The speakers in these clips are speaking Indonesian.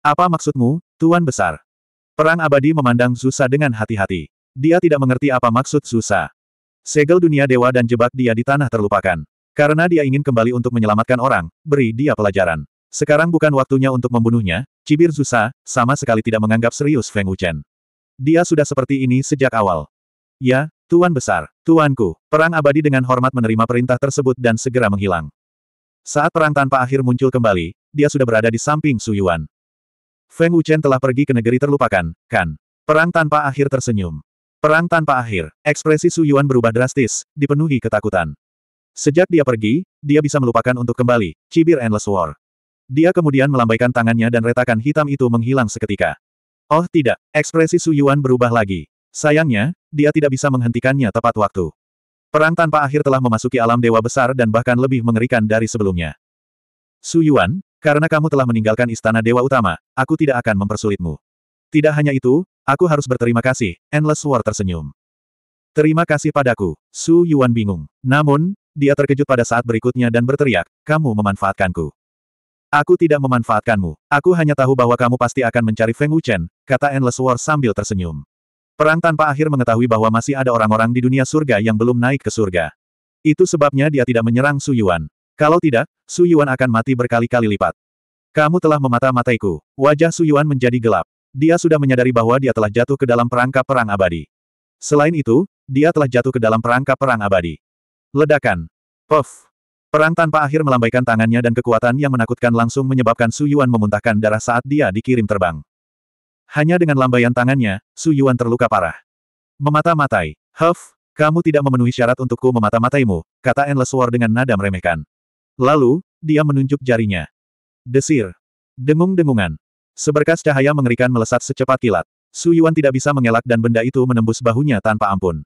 Apa maksudmu, Tuan Besar? Perang abadi memandang Zusa dengan hati-hati. Dia tidak mengerti apa maksud Zusa. Segel dunia dewa dan jebak dia di tanah terlupakan. Karena dia ingin kembali untuk menyelamatkan orang, beri dia pelajaran. Sekarang bukan waktunya untuk membunuhnya, cibir Zusa, sama sekali tidak menganggap serius Feng Wuchen. Dia sudah seperti ini sejak awal. Ya, Tuan Besar, Tuanku, perang abadi dengan hormat menerima perintah tersebut dan segera menghilang. Saat perang tanpa akhir muncul kembali, dia sudah berada di samping Suyuan. Feng Wuchen telah pergi ke negeri terlupakan, kan? Perang tanpa akhir tersenyum. Perang tanpa akhir, ekspresi Su Yuan berubah drastis, dipenuhi ketakutan. Sejak dia pergi, dia bisa melupakan untuk kembali, cibir Endless War. Dia kemudian melambaikan tangannya dan retakan hitam itu menghilang seketika. Oh tidak, ekspresi Su Yuan berubah lagi. Sayangnya, dia tidak bisa menghentikannya tepat waktu. Perang tanpa akhir telah memasuki alam dewa besar dan bahkan lebih mengerikan dari sebelumnya. Su Yuan, karena kamu telah meninggalkan istana dewa utama, aku tidak akan mempersulitmu. Tidak hanya itu, aku harus berterima kasih, Endless War tersenyum. Terima kasih padaku, Su Yuan bingung. Namun, dia terkejut pada saat berikutnya dan berteriak, kamu memanfaatkanku. Aku tidak memanfaatkanmu, aku hanya tahu bahwa kamu pasti akan mencari Feng Wuchen, kata Endless War sambil tersenyum. Perang tanpa akhir mengetahui bahwa masih ada orang-orang di dunia surga yang belum naik ke surga. Itu sebabnya dia tidak menyerang Su Yuan, kalau tidak, Su Yuan akan mati berkali-kali lipat. Kamu telah memata-mataiku. Wajah Su Yuan menjadi gelap. Dia sudah menyadari bahwa dia telah jatuh ke dalam perangkap perang abadi. Selain itu, dia telah jatuh ke dalam perangkap perang abadi. Ledakan. Puff. Perang tanpa akhir melambaikan tangannya dan kekuatan yang menakutkan langsung menyebabkan Su Yuan memuntahkan darah saat dia dikirim terbang. Hanya dengan lambaian tangannya, Su Yuan terluka parah. Memata-matai. Huff, kamu tidak memenuhi syarat untukku memata-mataimu, kata Endless War dengan nada meremehkan. Lalu, dia menunjuk jarinya. Desir. Dengung-dengungan. Seberkas cahaya mengerikan melesat secepat kilat. Su Yuan tidak bisa mengelak dan benda itu menembus bahunya tanpa ampun.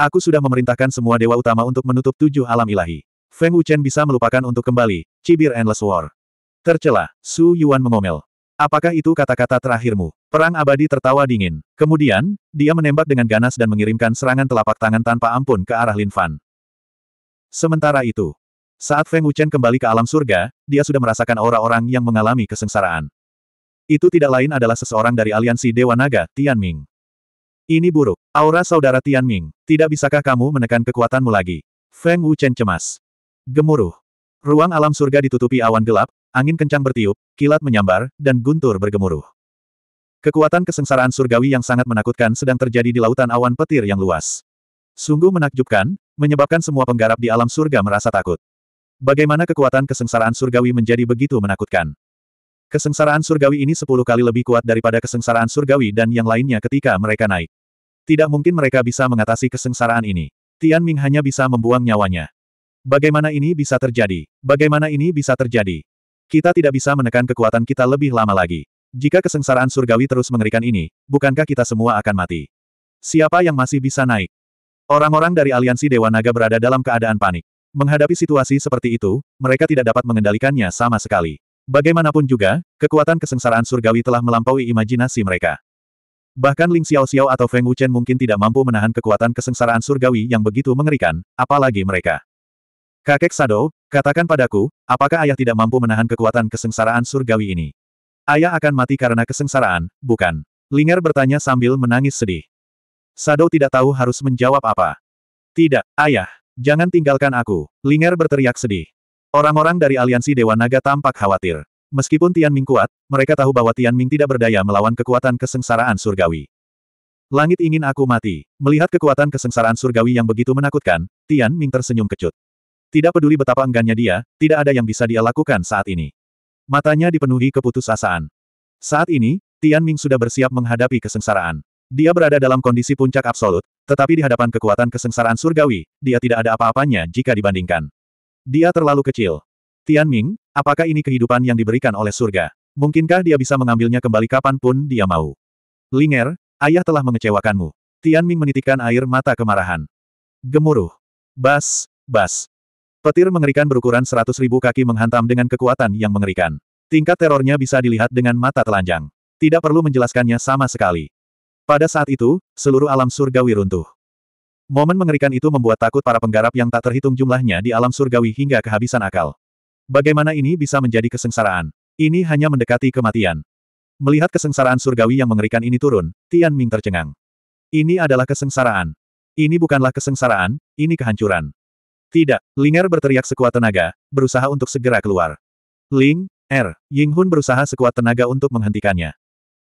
Aku sudah memerintahkan semua dewa utama untuk menutup tujuh alam ilahi. Feng Wuchen bisa melupakan untuk kembali, cibir Endless War. Tercela, Su Yuan mengomel. Apakah itu kata-kata terakhirmu? Perang abadi tertawa dingin. Kemudian, dia menembak dengan ganas dan mengirimkan serangan telapak tangan tanpa ampun ke arah Lin Fan. Sementara itu, saat Feng Wuchen kembali ke alam surga, dia sudah merasakan aura orang yang mengalami kesengsaraan. Itu tidak lain adalah seseorang dari aliansi Dewa Naga, Tian Ming. Ini buruk. Aura saudara Tian Ming, tidak bisakah kamu menekan kekuatanmu lagi? Feng Wuchen cemas. Gemuruh. Ruang alam surga ditutupi awan gelap, angin kencang bertiup, kilat menyambar, dan guntur bergemuruh. Kekuatan kesengsaraan surgawi yang sangat menakutkan sedang terjadi di lautan awan petir yang luas. Sungguh menakjubkan, menyebabkan semua penggarap di alam surga merasa takut. Bagaimana kekuatan kesengsaraan surgawi menjadi begitu menakutkan? Kesengsaraan surgawi ini sepuluh kali lebih kuat daripada kesengsaraan surgawi dan yang lainnya ketika mereka naik. Tidak mungkin mereka bisa mengatasi kesengsaraan ini. Tian Ming hanya bisa membuang nyawanya. Bagaimana ini bisa terjadi? Bagaimana ini bisa terjadi? Kita tidak bisa menekan kekuatan kita lebih lama lagi. Jika kesengsaraan surgawi terus mengerikan ini, bukankah kita semua akan mati? Siapa yang masih bisa naik? Orang-orang dari aliansi Dewa Naga berada dalam keadaan panik. Menghadapi situasi seperti itu, mereka tidak dapat mengendalikannya sama sekali. Bagaimanapun juga, kekuatan kesengsaraan surgawi telah melampaui imajinasi mereka. Bahkan Ling Xiao Xiao atau Feng Wuchen mungkin tidak mampu menahan kekuatan kesengsaraan surgawi yang begitu mengerikan, apalagi mereka. Kakek Sado, katakan padaku, apakah ayah tidak mampu menahan kekuatan kesengsaraan surgawi ini? Ayah akan mati karena kesengsaraan, bukan? Linger bertanya sambil menangis sedih. Sado tidak tahu harus menjawab apa. Tidak, ayah. Jangan tinggalkan aku, Linger berteriak sedih. Orang-orang dari aliansi Dewa Naga tampak khawatir. Meskipun Tian Ming kuat, mereka tahu bahwa Tian Ming tidak berdaya melawan kekuatan kesengsaraan surgawi. Langit ingin aku mati. Melihat kekuatan kesengsaraan surgawi yang begitu menakutkan, Tian Ming tersenyum kecut. Tidak peduli betapa enggannya dia, tidak ada yang bisa dia lakukan saat ini. Matanya dipenuhi keputusasaan. Saat ini, Tian Ming sudah bersiap menghadapi kesengsaraan. Dia berada dalam kondisi puncak absolut, tetapi di hadapan kekuatan kesengsaraan surgawi, dia tidak ada apa-apanya jika dibandingkan. Dia terlalu kecil. Tian Ming, apakah ini kehidupan yang diberikan oleh surga? Mungkinkah dia bisa mengambilnya kembali kapanpun dia mau? Linger, ayah telah mengecewakanmu. Tian Ming menitikkan air mata kemarahan. Gemuruh. Bas, bas. Petir mengerikan berukuran seratus ribu kaki menghantam dengan kekuatan yang mengerikan. Tingkat terornya bisa dilihat dengan mata telanjang. Tidak perlu menjelaskannya sama sekali. Pada saat itu, seluruh alam surgawi runtuh. Momen mengerikan itu membuat takut para penggarap yang tak terhitung jumlahnya di alam surgawi hingga kehabisan akal. Bagaimana ini bisa menjadi kesengsaraan? Ini hanya mendekati kematian. Melihat kesengsaraan surgawi yang mengerikan ini turun, Tian Ming tercengang. Ini adalah kesengsaraan. Ini bukanlah kesengsaraan, ini kehancuran. Tidak, Linger berteriak sekuat tenaga, berusaha untuk segera keluar. Ling, Er, Ying Hun berusaha sekuat tenaga untuk menghentikannya.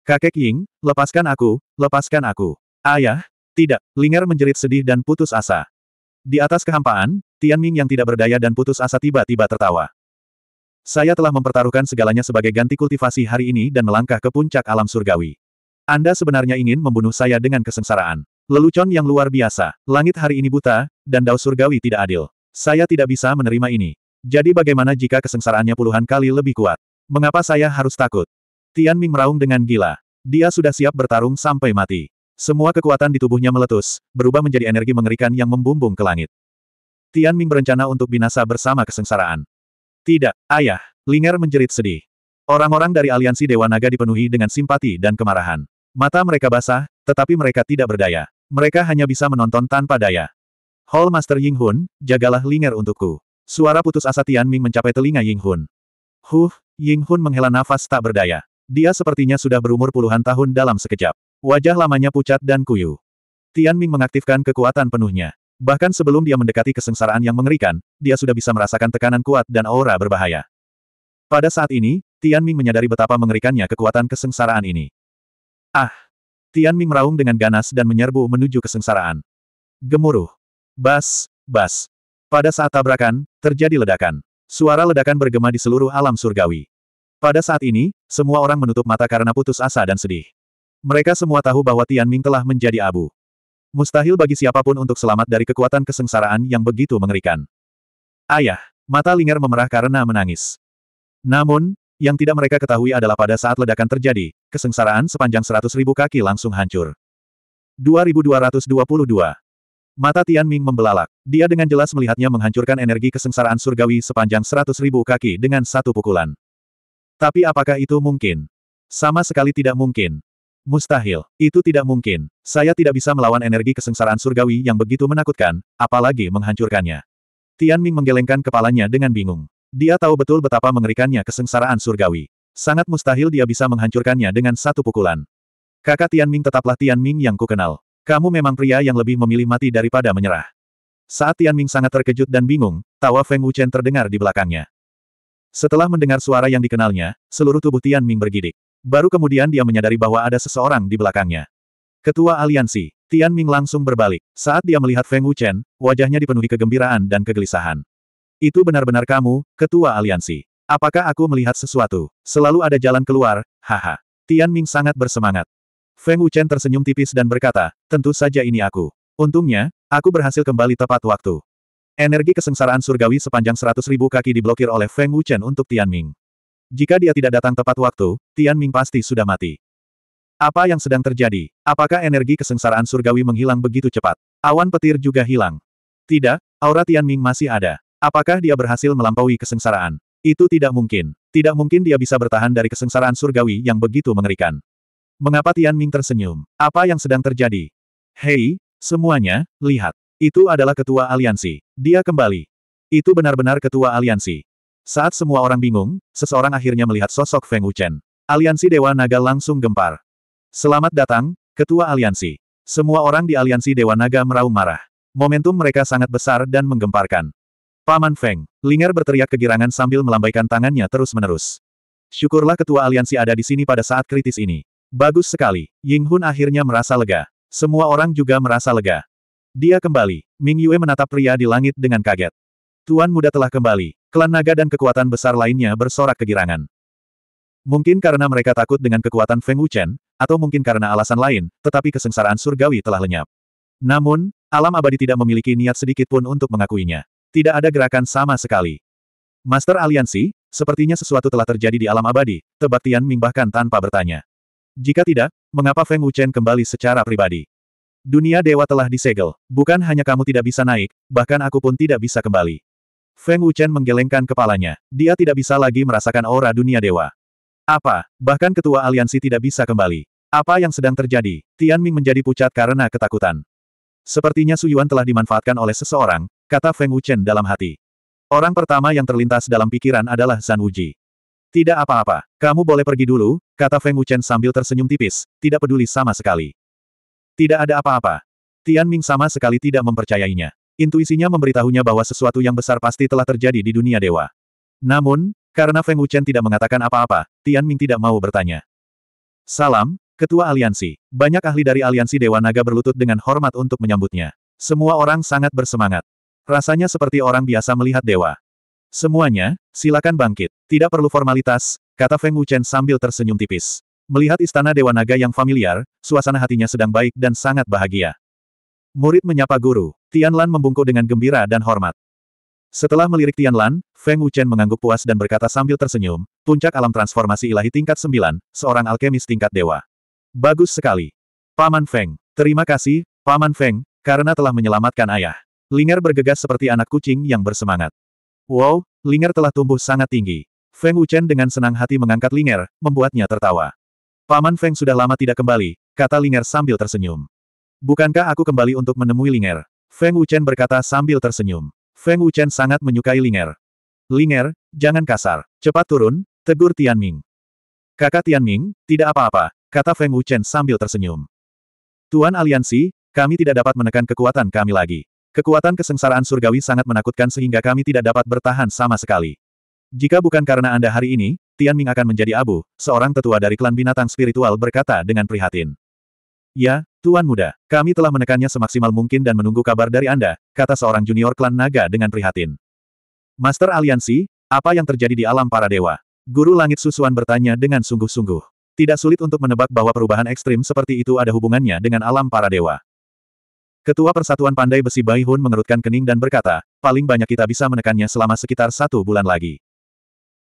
Kakek Ying, lepaskan aku, lepaskan aku. Ayah, tidak, Linger menjerit sedih dan putus asa. Di atas kehampaan, Tian Ming yang tidak berdaya dan putus asa tiba-tiba tertawa. Saya telah mempertaruhkan segalanya sebagai ganti kultivasi hari ini dan melangkah ke puncak alam surgawi. Anda sebenarnya ingin membunuh saya dengan kesengsaraan. Lelucon yang luar biasa, langit hari ini buta, dan dao surgawi tidak adil. Saya tidak bisa menerima ini. Jadi bagaimana jika kesengsaraannya puluhan kali lebih kuat? Mengapa saya harus takut? Tian Ming meraung dengan gila. Dia sudah siap bertarung sampai mati. Semua kekuatan di tubuhnya meletus, berubah menjadi energi mengerikan yang membumbung ke langit. Tian Ming berencana untuk binasa bersama kesengsaraan. Tidak, ayah, Linger menjerit sedih. Orang-orang dari aliansi Dewa Naga dipenuhi dengan simpati dan kemarahan. Mata mereka basah, tetapi mereka tidak berdaya. Mereka hanya bisa menonton tanpa daya. Hall Master Ying Hun, jagalah Linger untukku. Suara putus asa Tian Ming mencapai telinga Ying Hun. Huh, Ying Hun menghela nafas tak berdaya. Dia sepertinya sudah berumur puluhan tahun dalam sekejap. Wajah lamanya pucat dan kuyu. Tian Ming mengaktifkan kekuatan penuhnya. Bahkan sebelum dia mendekati kesengsaraan yang mengerikan, dia sudah bisa merasakan tekanan kuat dan aura berbahaya. Pada saat ini, Tian Ming menyadari betapa mengerikannya kekuatan kesengsaraan ini. Ah! Tian Ming meraung dengan ganas dan menyerbu menuju kesengsaraan. Gemuruh. Bas, bas. Pada saat tabrakan, terjadi ledakan. Suara ledakan bergema di seluruh alam surgawi. Pada saat ini, semua orang menutup mata karena putus asa dan sedih. Mereka semua tahu bahwa Tian Ming telah menjadi abu. Mustahil bagi siapapun untuk selamat dari kekuatan kesengsaraan yang begitu mengerikan. Ayah, mata Linger memerah karena menangis. Namun, yang tidak mereka ketahui adalah pada saat ledakan terjadi, kesengsaraan sepanjang 100.000 kaki langsung hancur. 2222 Mata Ming membelalak. Dia dengan jelas melihatnya menghancurkan energi kesengsaraan surgawi sepanjang 100.000 kaki dengan satu pukulan. Tapi apakah itu mungkin? Sama sekali tidak mungkin. Mustahil. Itu tidak mungkin. Saya tidak bisa melawan energi kesengsaraan surgawi yang begitu menakutkan, apalagi menghancurkannya. Tian Ming menggelengkan kepalanya dengan bingung. Dia tahu betul betapa mengerikannya kesengsaraan surgawi. Sangat mustahil dia bisa menghancurkannya dengan satu pukulan. Kakak Tian Ming tetaplah Tian Ming yang kukenal. Kamu memang pria yang lebih memilih mati daripada menyerah. Saat Tian Ming sangat terkejut dan bingung, tawa Feng Wuchen terdengar di belakangnya. Setelah mendengar suara yang dikenalnya, seluruh tubuh Tian Ming bergidik. Baru kemudian dia menyadari bahwa ada seseorang di belakangnya. Ketua aliansi, Tian Ming langsung berbalik. Saat dia melihat Feng Wuchen, wajahnya dipenuhi kegembiraan dan kegelisahan. Itu benar-benar kamu, ketua aliansi. Apakah aku melihat sesuatu? Selalu ada jalan keluar, haha. Tian Ming sangat bersemangat. Feng Wuchen tersenyum tipis dan berkata, tentu saja ini aku. Untungnya, aku berhasil kembali tepat waktu. Energi kesengsaraan surgawi sepanjang seratus ribu kaki diblokir oleh Feng Wuchen untuk Tian Ming. Jika dia tidak datang tepat waktu, Tian Ming pasti sudah mati. Apa yang sedang terjadi? Apakah energi kesengsaraan surgawi menghilang begitu cepat? Awan petir juga hilang. Tidak, aura Tian Ming masih ada. Apakah dia berhasil melampaui kesengsaraan? Itu tidak mungkin. Tidak mungkin dia bisa bertahan dari kesengsaraan surgawi yang begitu mengerikan. Mengapa Tian Ming tersenyum? Apa yang sedang terjadi? Hei, semuanya, lihat. Itu adalah ketua aliansi. Dia kembali. Itu benar-benar ketua aliansi. Saat semua orang bingung, seseorang akhirnya melihat sosok Feng Wuchen. Aliansi Dewa Naga langsung gempar. Selamat datang, Ketua Aliansi. Semua orang di Aliansi Dewa Naga meraung marah. Momentum mereka sangat besar dan menggemparkan. Paman Feng, Linger berteriak kegirangan sambil melambaikan tangannya terus-menerus. Syukurlah ketua aliansi ada di sini pada saat kritis ini. Bagus sekali, Ying Hun akhirnya merasa lega. Semua orang juga merasa lega. Dia kembali. Ming Yue menatap pria di langit dengan kaget. Tuan muda telah kembali. Klan naga dan kekuatan besar lainnya bersorak kegirangan. Mungkin karena mereka takut dengan kekuatan Feng Wuchen, atau mungkin karena alasan lain, tetapi kesengsaraan surgawi telah lenyap. Namun, alam abadi tidak memiliki niat sedikit pun untuk mengakuinya. Tidak ada gerakan sama sekali. Master Aliansi, sepertinya sesuatu telah terjadi di alam abadi, tebak Tian Ming bahkan tanpa bertanya. Jika tidak, mengapa Feng Wuchen kembali secara pribadi? Dunia dewa telah disegel, bukan hanya kamu tidak bisa naik, bahkan aku pun tidak bisa kembali. Feng Wuchen menggelengkan kepalanya. Dia tidak bisa lagi merasakan aura dunia dewa. Apa, bahkan ketua aliansi tidak bisa kembali. Apa yang sedang terjadi? Tian Ming menjadi pucat karena ketakutan. Sepertinya Su Yuan telah dimanfaatkan oleh seseorang, kata Feng Wuchen dalam hati. Orang pertama yang terlintas dalam pikiran adalah Zan Wuji. Tidak apa-apa, kamu boleh pergi dulu, kata Feng Wuchen sambil tersenyum tipis, tidak peduli sama sekali. Tidak ada apa-apa. Tian Ming sama sekali tidak mempercayainya. Intuisinya memberitahunya bahwa sesuatu yang besar pasti telah terjadi di dunia dewa. Namun, karena Feng Wuchen tidak mengatakan apa-apa, Tian Ming tidak mau bertanya. Salam, Ketua Aliansi. Banyak ahli dari Aliansi Dewa Naga berlutut dengan hormat untuk menyambutnya. Semua orang sangat bersemangat. Rasanya seperti orang biasa melihat dewa. Semuanya, silakan bangkit. Tidak perlu formalitas, kata Feng Wuchen sambil tersenyum tipis. Melihat istana Dewa Naga yang familiar, suasana hatinya sedang baik dan sangat bahagia. Murid menyapa guru, Tian Lan membungkuk dengan gembira dan hormat. Setelah melirik Tian Lan, Feng Wuchen mengangguk puas dan berkata sambil tersenyum, puncak alam transformasi ilahi tingkat sembilan, seorang alkemis tingkat dewa. Bagus sekali. Paman Feng, terima kasih, Paman Feng, karena telah menyelamatkan ayah. Linger bergegas seperti anak kucing yang bersemangat. Wow, Linger telah tumbuh sangat tinggi. Feng Wuchen dengan senang hati mengangkat Linger, membuatnya tertawa. Paman Feng sudah lama tidak kembali, kata Linger sambil tersenyum. Bukankah aku kembali untuk menemui Linger? Feng Wuchen berkata sambil tersenyum. Feng Wuchen sangat menyukai Linger. Linger, jangan kasar. Cepat turun, tegur Tianming. Kakak Tianming, tidak apa-apa, kata Feng Wuchen sambil tersenyum. Tuan Aliansi, kami tidak dapat menekan kekuatan kami lagi. Kekuatan kesengsaraan surgawi sangat menakutkan sehingga kami tidak dapat bertahan sama sekali. Jika bukan karena Anda hari ini, Tian Ming akan menjadi abu, seorang tetua dari klan binatang spiritual berkata dengan prihatin. Ya, Tuan Muda, kami telah menekannya semaksimal mungkin dan menunggu kabar dari Anda, kata seorang junior klan naga dengan prihatin. Master Aliansi, apa yang terjadi di alam para dewa? Guru Langit Susuan bertanya dengan sungguh-sungguh. Tidak sulit untuk menebak bahwa perubahan ekstrim seperti itu ada hubungannya dengan alam para dewa. Ketua Persatuan Pandai Besi Bai Hun mengerutkan kening dan berkata, paling banyak kita bisa menekannya selama sekitar satu bulan lagi.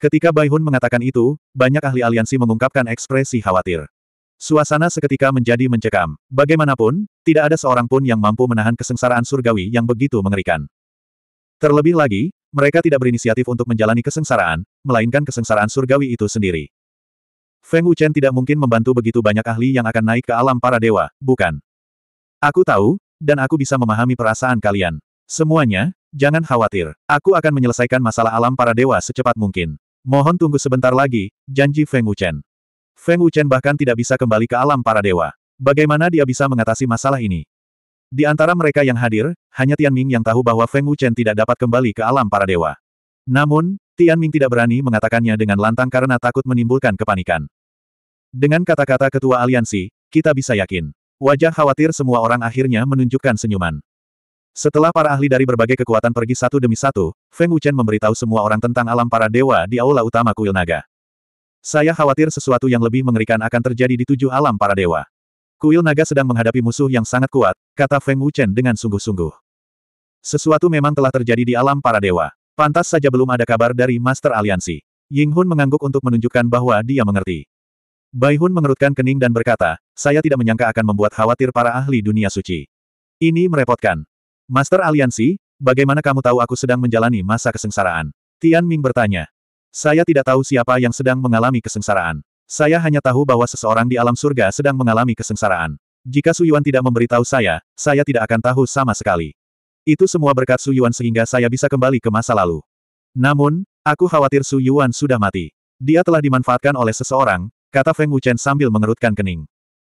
Ketika Bai Hun mengatakan itu, banyak ahli aliansi mengungkapkan ekspresi khawatir. Suasana seketika menjadi mencekam. Bagaimanapun, tidak ada seorang pun yang mampu menahan kesengsaraan surgawi yang begitu mengerikan. Terlebih lagi, mereka tidak berinisiatif untuk menjalani kesengsaraan, melainkan kesengsaraan surgawi itu sendiri. Feng Wuchen tidak mungkin membantu begitu banyak ahli yang akan naik ke alam para dewa, bukan? Aku tahu, dan aku bisa memahami perasaan kalian. Semuanya, jangan khawatir. Aku akan menyelesaikan masalah alam para dewa secepat mungkin. Mohon tunggu sebentar lagi, janji Feng Wuchen. Feng Wuchen bahkan tidak bisa kembali ke alam para dewa. Bagaimana dia bisa mengatasi masalah ini? Di antara mereka yang hadir, hanya Tian Ming yang tahu bahwa Feng Wuchen tidak dapat kembali ke alam para dewa. Namun, Tian Ming tidak berani mengatakannya dengan lantang karena takut menimbulkan kepanikan. Dengan kata-kata ketua aliansi, kita bisa yakin. Wajah khawatir semua orang akhirnya menunjukkan senyuman. Setelah para ahli dari berbagai kekuatan pergi satu demi satu, Feng Wuchen memberitahu semua orang tentang alam para dewa di aula utama kuil naga. Saya khawatir sesuatu yang lebih mengerikan akan terjadi di tujuh alam para dewa. Kuil naga sedang menghadapi musuh yang sangat kuat, kata Feng Wuchen dengan sungguh-sungguh. Sesuatu memang telah terjadi di alam para dewa. Pantas saja belum ada kabar dari Master Aliansi. Ying Hun mengangguk untuk menunjukkan bahwa dia mengerti. Bai Hun mengerutkan kening dan berkata, saya tidak menyangka akan membuat khawatir para ahli dunia suci. Ini merepotkan. Master Aliansi, bagaimana kamu tahu aku sedang menjalani masa kesengsaraan? Tian Ming bertanya. Saya tidak tahu siapa yang sedang mengalami kesengsaraan. Saya hanya tahu bahwa seseorang di alam surga sedang mengalami kesengsaraan. Jika Su Yuan tidak memberitahu saya, saya tidak akan tahu sama sekali. Itu semua berkat Su Yuan sehingga saya bisa kembali ke masa lalu. Namun, aku khawatir Su Yuan sudah mati. Dia telah dimanfaatkan oleh seseorang, kata Feng Wuchen sambil mengerutkan kening.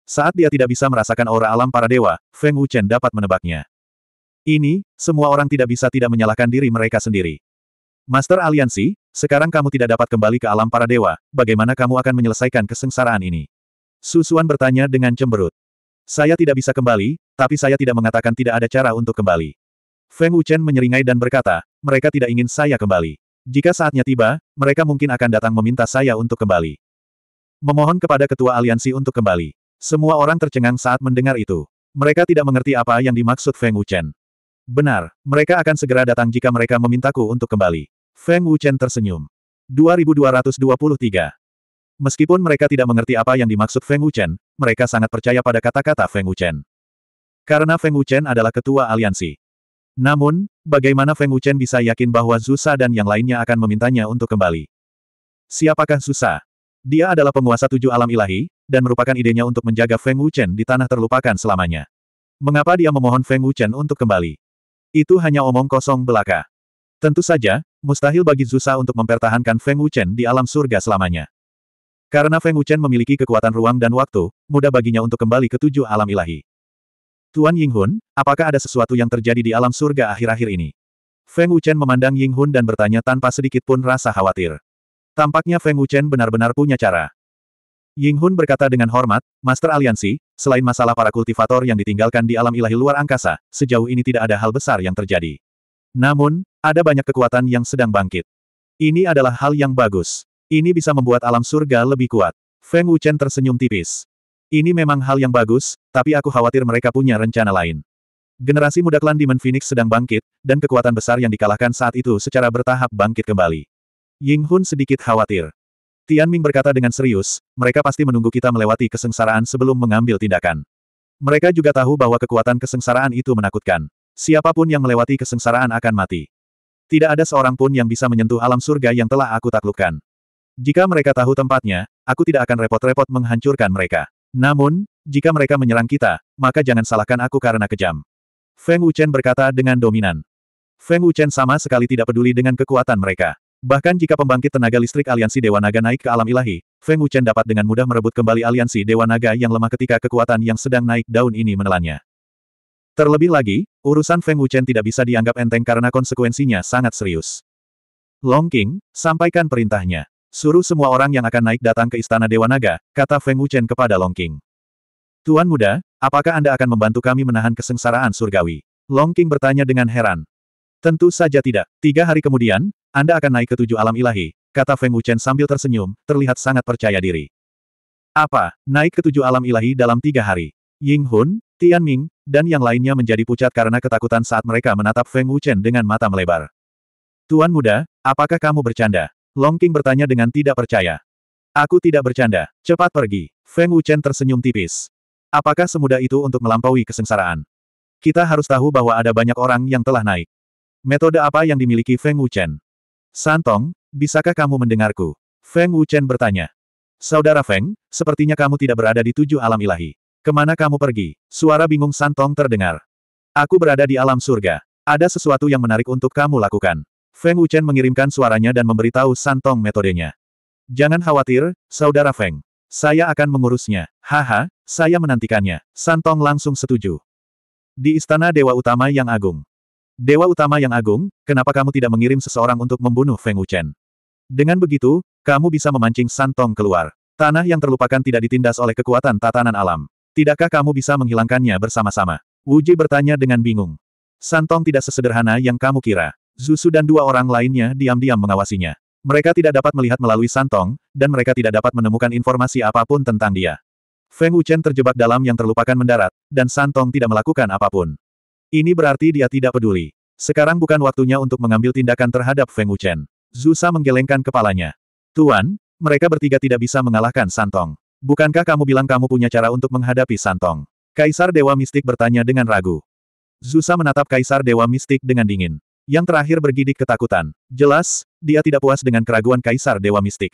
Saat dia tidak bisa merasakan aura alam para dewa, Feng Wuchen dapat menebaknya. Ini, semua orang tidak bisa tidak menyalahkan diri mereka sendiri. Master Aliansi, sekarang kamu tidak dapat kembali ke alam para dewa, bagaimana kamu akan menyelesaikan kesengsaraan ini? Susuan bertanya dengan cemberut. Saya tidak bisa kembali, tapi saya tidak mengatakan tidak ada cara untuk kembali. Feng Wuchen menyeringai dan berkata, mereka tidak ingin saya kembali. Jika saatnya tiba, mereka mungkin akan datang meminta saya untuk kembali. Memohon kepada ketua aliansi untuk kembali. Semua orang tercengang saat mendengar itu. Mereka tidak mengerti apa yang dimaksud Feng Wuchen. Benar, mereka akan segera datang jika mereka memintaku untuk kembali. Feng Wuchen tersenyum. 2223. Meskipun mereka tidak mengerti apa yang dimaksud Feng Wuchen, mereka sangat percaya pada kata-kata Feng Wuchen. Karena Feng Wuchen adalah ketua aliansi. Namun, bagaimana Feng Wuchen bisa yakin bahwa Zusa dan yang lainnya akan memintanya untuk kembali? Siapakah Zusa? Dia adalah penguasa tujuh alam ilahi, dan merupakan idenya untuk menjaga Feng Wuchen di tanah terlupakan selamanya. Mengapa dia memohon Feng Wuchen untuk kembali? Itu hanya omong kosong belaka. Tentu saja, mustahil bagi Zusa untuk mempertahankan Feng Wuchen di alam surga selamanya. Karena Feng Wuchen memiliki kekuatan ruang dan waktu, mudah baginya untuk kembali ke tujuh alam ilahi. Tuan Yinghun, apakah ada sesuatu yang terjadi di alam surga akhir-akhir ini? Feng Wuchen memandang Yinghun dan bertanya tanpa sedikit pun rasa khawatir. Tampaknya Feng Wuchen benar-benar punya cara. Yinghun berkata dengan hormat, Master Aliansi, Selain masalah para kultivator yang ditinggalkan di alam ilahi luar angkasa, sejauh ini tidak ada hal besar yang terjadi. Namun, ada banyak kekuatan yang sedang bangkit. Ini adalah hal yang bagus. Ini bisa membuat alam surga lebih kuat. Feng Wuchen tersenyum tipis. Ini memang hal yang bagus, tapi aku khawatir mereka punya rencana lain. Generasi muda klan Demon Phoenix sedang bangkit, dan kekuatan besar yang dikalahkan saat itu secara bertahap bangkit kembali. Ying Hun sedikit khawatir. Tian Ming berkata dengan serius, mereka pasti menunggu kita melewati kesengsaraan sebelum mengambil tindakan. Mereka juga tahu bahwa kekuatan kesengsaraan itu menakutkan. Siapapun yang melewati kesengsaraan akan mati. Tidak ada seorang pun yang bisa menyentuh alam surga yang telah aku taklukkan. Jika mereka tahu tempatnya, aku tidak akan repot-repot menghancurkan mereka. Namun, jika mereka menyerang kita, maka jangan salahkan aku karena kejam. Feng Wuchen berkata dengan dominan. Feng Wuchen sama sekali tidak peduli dengan kekuatan mereka. Bahkan jika pembangkit tenaga listrik aliansi Dewa Naga naik ke alam ilahi, Feng Wuchen dapat dengan mudah merebut kembali aliansi Dewa Naga yang lemah ketika kekuatan yang sedang naik daun ini menelannya. Terlebih lagi, urusan Feng Wuchen tidak bisa dianggap enteng karena konsekuensinya sangat serius. Long King, sampaikan perintahnya. Suruh semua orang yang akan naik datang ke Istana Dewa Naga, kata Feng Wuchen kepada Long King. Tuan muda, apakah Anda akan membantu kami menahan kesengsaraan surgawi? Long King bertanya dengan heran. Tentu saja tidak. Tiga hari kemudian, Anda akan naik ke tujuh alam ilahi, kata Feng Wuchen sambil tersenyum, terlihat sangat percaya diri. Apa, naik ke tujuh alam ilahi dalam tiga hari? Ying Hun, Tian Ming, dan yang lainnya menjadi pucat karena ketakutan saat mereka menatap Feng Wuchen dengan mata melebar. Tuan muda, apakah kamu bercanda? Long King bertanya dengan tidak percaya. Aku tidak bercanda, cepat pergi. Feng Wuchen tersenyum tipis. Apakah semudah itu untuk melampaui kesengsaraan? Kita harus tahu bahwa ada banyak orang yang telah naik. Metode apa yang dimiliki Feng Wuchen? Santong, bisakah kamu mendengarku? Feng Wuchen bertanya. Saudara Feng, sepertinya kamu tidak berada di tujuh alam ilahi. Kemana kamu pergi? Suara bingung Santong terdengar. Aku berada di alam surga. Ada sesuatu yang menarik untuk kamu lakukan. Feng Wuchen mengirimkan suaranya dan memberitahu Santong metodenya. Jangan khawatir, saudara Feng. Saya akan mengurusnya. Haha, saya menantikannya. Santong langsung setuju. Di istana Dewa Utama yang Agung. Dewa utama yang agung, kenapa kamu tidak mengirim seseorang untuk membunuh Feng Wuchen? Dengan begitu, kamu bisa memancing Santong keluar. Tanah yang terlupakan tidak ditindas oleh kekuatan tatanan alam. Tidakkah kamu bisa menghilangkannya bersama-sama? Wuji bertanya dengan bingung. Santong tidak sesederhana yang kamu kira. Zusu dan dua orang lainnya diam-diam mengawasinya. Mereka tidak dapat melihat melalui Santong, dan mereka tidak dapat menemukan informasi apapun tentang dia. Feng Wuchen terjebak dalam yang terlupakan mendarat, dan Santong tidak melakukan apapun. Ini berarti dia tidak peduli. Sekarang bukan waktunya untuk mengambil tindakan terhadap Feng Wuchen. Zusa menggelengkan kepalanya. Tuan, mereka bertiga tidak bisa mengalahkan Santong. Bukankah kamu bilang kamu punya cara untuk menghadapi Santong? Kaisar Dewa Mistik bertanya dengan ragu. Zusa menatap Kaisar Dewa Mistik dengan dingin. Yang terakhir bergidik ketakutan. Jelas, dia tidak puas dengan keraguan Kaisar Dewa Mistik.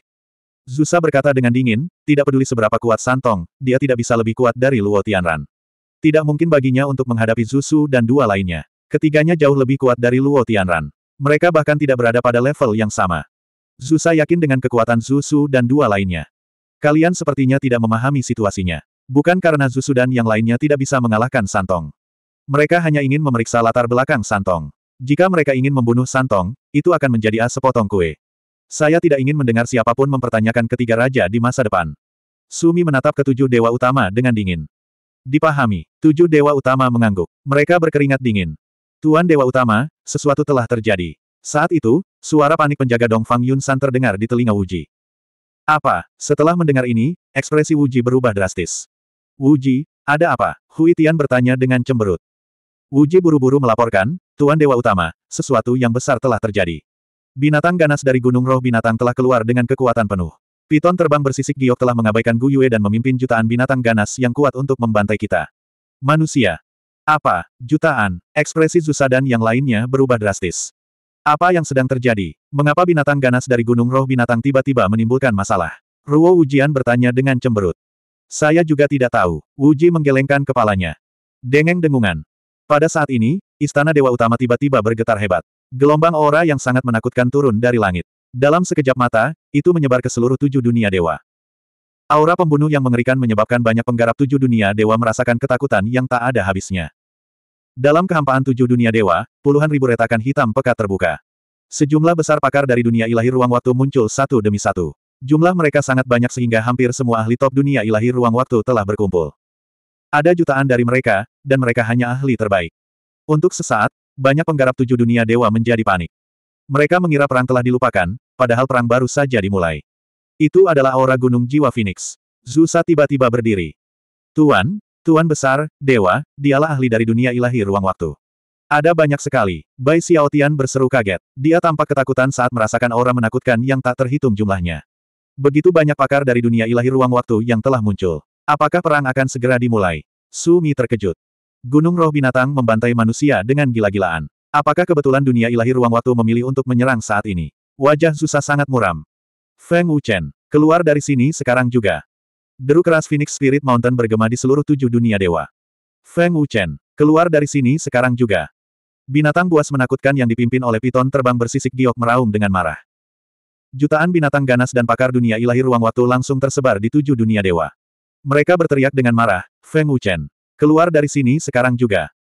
Zusa berkata dengan dingin, tidak peduli seberapa kuat Santong, dia tidak bisa lebih kuat dari Luo Tianran. Tidak mungkin baginya untuk menghadapi Zusu dan dua lainnya. Ketiganya jauh lebih kuat dari Luo Tianran. Mereka bahkan tidak berada pada level yang sama. Zusa yakin dengan kekuatan Zusu dan dua lainnya. Kalian sepertinya tidak memahami situasinya. Bukan karena Zusu dan yang lainnya tidak bisa mengalahkan Santong. Mereka hanya ingin memeriksa latar belakang Santong. Jika mereka ingin membunuh Santong, itu akan menjadi as sepotong kue. Saya tidak ingin mendengar siapapun mempertanyakan ketiga raja di masa depan. Sumi menatap ketujuh dewa utama dengan dingin. Dipahami, tujuh dewa utama mengangguk. Mereka berkeringat dingin. Tuan dewa utama, sesuatu telah terjadi. Saat itu, suara panik penjaga Dongfang Fang Yun San terdengar di telinga Wuji. Apa? Setelah mendengar ini, ekspresi Wuji berubah drastis. Wuji, ada apa? Hui Tian bertanya dengan cemberut. Wuji buru-buru melaporkan, Tuan Dewa Utama, sesuatu yang besar telah terjadi. Binatang ganas dari Gunung Roh Binatang telah keluar dengan kekuatan penuh. Piton terbang bersisik giok telah mengabaikan Gu Yue dan memimpin jutaan binatang ganas yang kuat untuk membantai kita. Manusia. Apa? Jutaan. Ekspresi Zusa dan yang lainnya berubah drastis. Apa yang sedang terjadi? Mengapa binatang ganas dari gunung roh binatang tiba-tiba menimbulkan masalah? Ruo Ujian bertanya dengan cemberut. Saya juga tidak tahu. Wuji menggelengkan kepalanya. Dengeng dengungan. Pada saat ini, istana Dewa Utama tiba-tiba bergetar hebat. Gelombang aura yang sangat menakutkan turun dari langit. Dalam sekejap mata, itu menyebar ke seluruh tujuh dunia dewa. Aura pembunuh yang mengerikan menyebabkan banyak penggarap tujuh dunia dewa merasakan ketakutan yang tak ada habisnya. Dalam kehampaan tujuh dunia dewa, puluhan ribu retakan hitam pekat terbuka. Sejumlah besar pakar dari dunia ilahi ruang waktu muncul satu demi satu. Jumlah mereka sangat banyak sehingga hampir semua ahli top dunia ilahi ruang waktu telah berkumpul. Ada jutaan dari mereka, dan mereka hanya ahli terbaik. Untuk sesaat, banyak penggarap tujuh dunia dewa menjadi panik. Mereka mengira perang telah dilupakan, padahal perang baru saja dimulai. Itu adalah aura gunung jiwa Phoenix. Zusa tiba-tiba berdiri. Tuan, Tuan Besar, Dewa, dialah ahli dari dunia ilahi ruang waktu. Ada banyak sekali. Bai Xiaotian berseru kaget. Dia tampak ketakutan saat merasakan aura menakutkan yang tak terhitung jumlahnya. Begitu banyak pakar dari dunia ilahi ruang waktu yang telah muncul. Apakah perang akan segera dimulai? Sumi terkejut. Gunung roh binatang membantai manusia dengan gila-gilaan. Apakah kebetulan dunia ilahi ruang waktu memilih untuk menyerang saat ini? Wajah susah sangat muram. Feng Wuchen, keluar dari sini sekarang juga. Deru keras Phoenix Spirit Mountain bergema di seluruh tujuh dunia dewa. Feng Wuchen, keluar dari sini sekarang juga. Binatang buas menakutkan yang dipimpin oleh piton terbang bersisik giok meraung dengan marah. Jutaan binatang ganas dan pakar dunia ilahi ruang waktu langsung tersebar di tujuh dunia dewa. Mereka berteriak dengan marah, Feng Wuchen, keluar dari sini sekarang juga.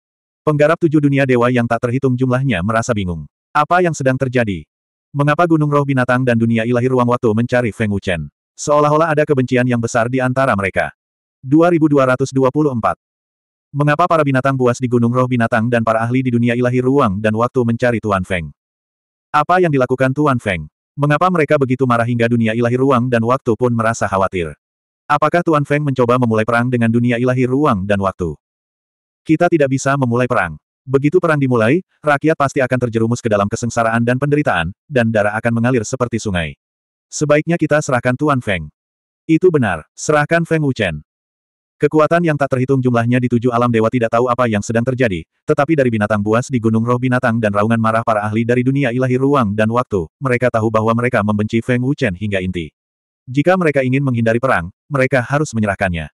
Penggarap tujuh dunia dewa yang tak terhitung jumlahnya merasa bingung. Apa yang sedang terjadi? Mengapa gunung roh binatang dan dunia ilahi ruang waktu mencari Feng Wuchen? Seolah-olah ada kebencian yang besar di antara mereka. 2224 Mengapa para binatang buas di gunung roh binatang dan para ahli di dunia ilahi ruang dan waktu mencari Tuan Feng? Apa yang dilakukan Tuan Feng? Mengapa mereka begitu marah hingga dunia ilahi ruang dan waktu pun merasa khawatir? Apakah Tuan Feng mencoba memulai perang dengan dunia ilahi ruang dan waktu? Kita tidak bisa memulai perang. Begitu perang dimulai, rakyat pasti akan terjerumus ke dalam kesengsaraan dan penderitaan, dan darah akan mengalir seperti sungai. Sebaiknya kita serahkan Tuan Feng. Itu benar, serahkan Feng Wuchen. Kekuatan yang tak terhitung jumlahnya di tujuh alam dewa tidak tahu apa yang sedang terjadi, tetapi dari binatang buas di Gunung Roh Binatang dan raungan marah para ahli dari dunia ilahi ruang dan waktu, mereka tahu bahwa mereka membenci Feng Wuchen hingga inti. Jika mereka ingin menghindari perang, mereka harus menyerahkannya.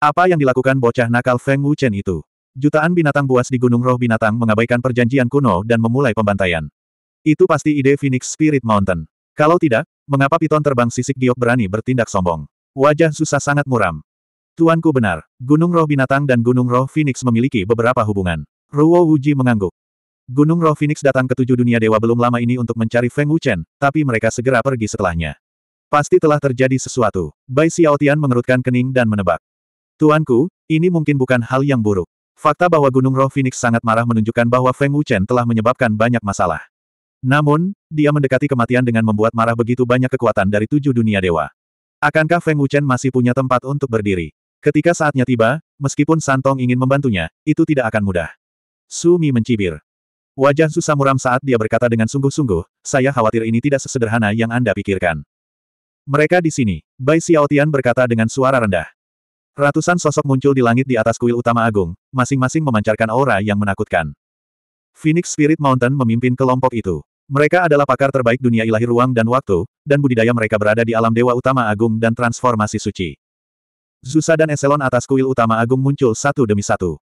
Apa yang dilakukan bocah nakal Feng Wuchen itu? Jutaan binatang buas di Gunung Roh Binatang mengabaikan perjanjian kuno dan memulai pembantaian. Itu pasti ide Phoenix Spirit Mountain. Kalau tidak, mengapa piton terbang sisik giok berani bertindak sombong? Wajah susah sangat muram. Tuanku benar, Gunung Roh Binatang dan Gunung Roh Phoenix memiliki beberapa hubungan. Ruo Wuji mengangguk. Gunung Roh Phoenix datang ke tujuh dunia dewa belum lama ini untuk mencari Feng Wuchen, tapi mereka segera pergi setelahnya. Pasti telah terjadi sesuatu. Bai Xiaotian mengerutkan kening dan menebak. Tuanku, ini mungkin bukan hal yang buruk. Fakta bahwa Gunung Roh Phoenix sangat marah menunjukkan bahwa Feng Wuchen telah menyebabkan banyak masalah. Namun, dia mendekati kematian dengan membuat marah begitu banyak kekuatan dari tujuh dunia dewa. Akankah Feng Wuchen masih punya tempat untuk berdiri? Ketika saatnya tiba, meskipun Santong ingin membantunya, itu tidak akan mudah. Sumi mencibir. Wajah susah muram saat dia berkata dengan sungguh-sungguh, saya khawatir ini tidak sesederhana yang Anda pikirkan. Mereka di sini, Bai Xiaotian berkata dengan suara rendah. Ratusan sosok muncul di langit di atas kuil utama agung, masing-masing memancarkan aura yang menakutkan. Phoenix Spirit Mountain memimpin kelompok itu. Mereka adalah pakar terbaik dunia ilahi ruang dan waktu, dan budidaya mereka berada di alam dewa utama agung dan transformasi suci. Zusa dan eselon atas kuil utama agung muncul satu demi satu.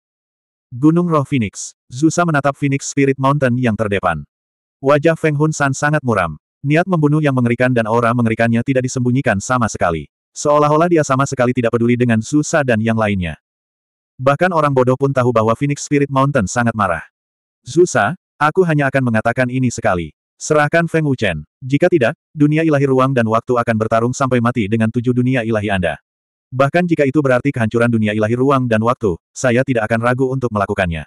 Gunung Roh Phoenix. Zusa menatap Phoenix Spirit Mountain yang terdepan. Wajah Feng Hun San sangat muram. Niat membunuh yang mengerikan dan aura mengerikannya tidak disembunyikan sama sekali seolah-olah dia sama sekali tidak peduli dengan Susa dan yang lainnya. Bahkan orang bodoh pun tahu bahwa Phoenix Spirit Mountain sangat marah. Zusa, aku hanya akan mengatakan ini sekali. Serahkan Feng Wuchen. Jika tidak, dunia ilahi ruang dan waktu akan bertarung sampai mati dengan tujuh dunia ilahi Anda. Bahkan jika itu berarti kehancuran dunia ilahi ruang dan waktu, saya tidak akan ragu untuk melakukannya.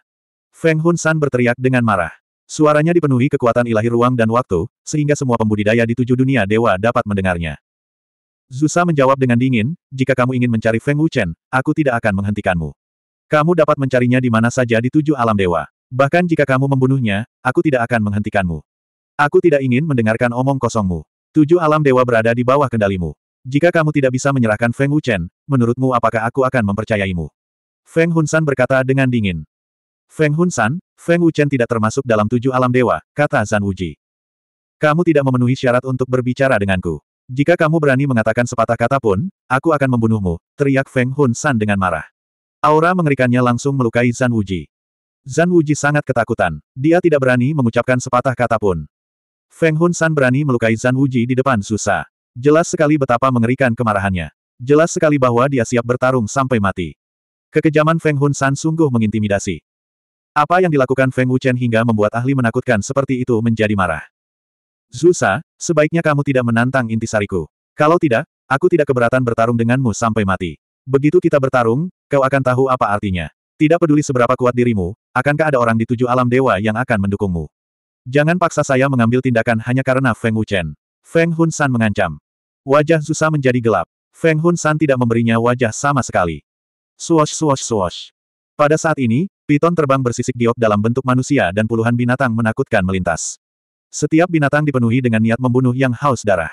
Feng Hun San berteriak dengan marah. Suaranya dipenuhi kekuatan ilahi ruang dan waktu, sehingga semua pembudidaya di tujuh dunia dewa dapat mendengarnya. Zusa menjawab dengan dingin, jika kamu ingin mencari Feng Wuchen, aku tidak akan menghentikanmu. Kamu dapat mencarinya di mana saja di tujuh alam dewa. Bahkan jika kamu membunuhnya, aku tidak akan menghentikanmu. Aku tidak ingin mendengarkan omong kosongmu. Tujuh alam dewa berada di bawah kendalimu. Jika kamu tidak bisa menyerahkan Feng Wuchen, menurutmu apakah aku akan mempercayaimu? Feng Hunsan berkata dengan dingin. Feng Hunsan, Feng Wuchen tidak termasuk dalam tujuh alam dewa, kata Zan Wuji. Kamu tidak memenuhi syarat untuk berbicara denganku. Jika kamu berani mengatakan sepatah kata pun, aku akan membunuhmu, teriak Feng Hun San dengan marah. Aura mengerikannya langsung melukai Zan Wuji. Zan Wuji sangat ketakutan. Dia tidak berani mengucapkan sepatah kata pun. Feng Hun San berani melukai Zan Wuji di depan Susa. Jelas sekali betapa mengerikan kemarahannya. Jelas sekali bahwa dia siap bertarung sampai mati. Kekejaman Feng Hun San sungguh mengintimidasi. Apa yang dilakukan Feng Wuchen hingga membuat ahli menakutkan seperti itu menjadi marah. Zusa, sebaiknya kamu tidak menantang intisariku. Kalau tidak, aku tidak keberatan bertarung denganmu sampai mati. Begitu kita bertarung, kau akan tahu apa artinya. Tidak peduli seberapa kuat dirimu, akankah ada orang di tujuh alam dewa yang akan mendukungmu? Jangan paksa saya mengambil tindakan hanya karena Feng Wuchen. Feng Hun San mengancam. Wajah Zusa menjadi gelap. Feng Hun San tidak memberinya wajah sama sekali. Swash swash swash. Pada saat ini, piton terbang bersisik giok dalam bentuk manusia dan puluhan binatang menakutkan melintas. Setiap binatang dipenuhi dengan niat membunuh yang haus darah.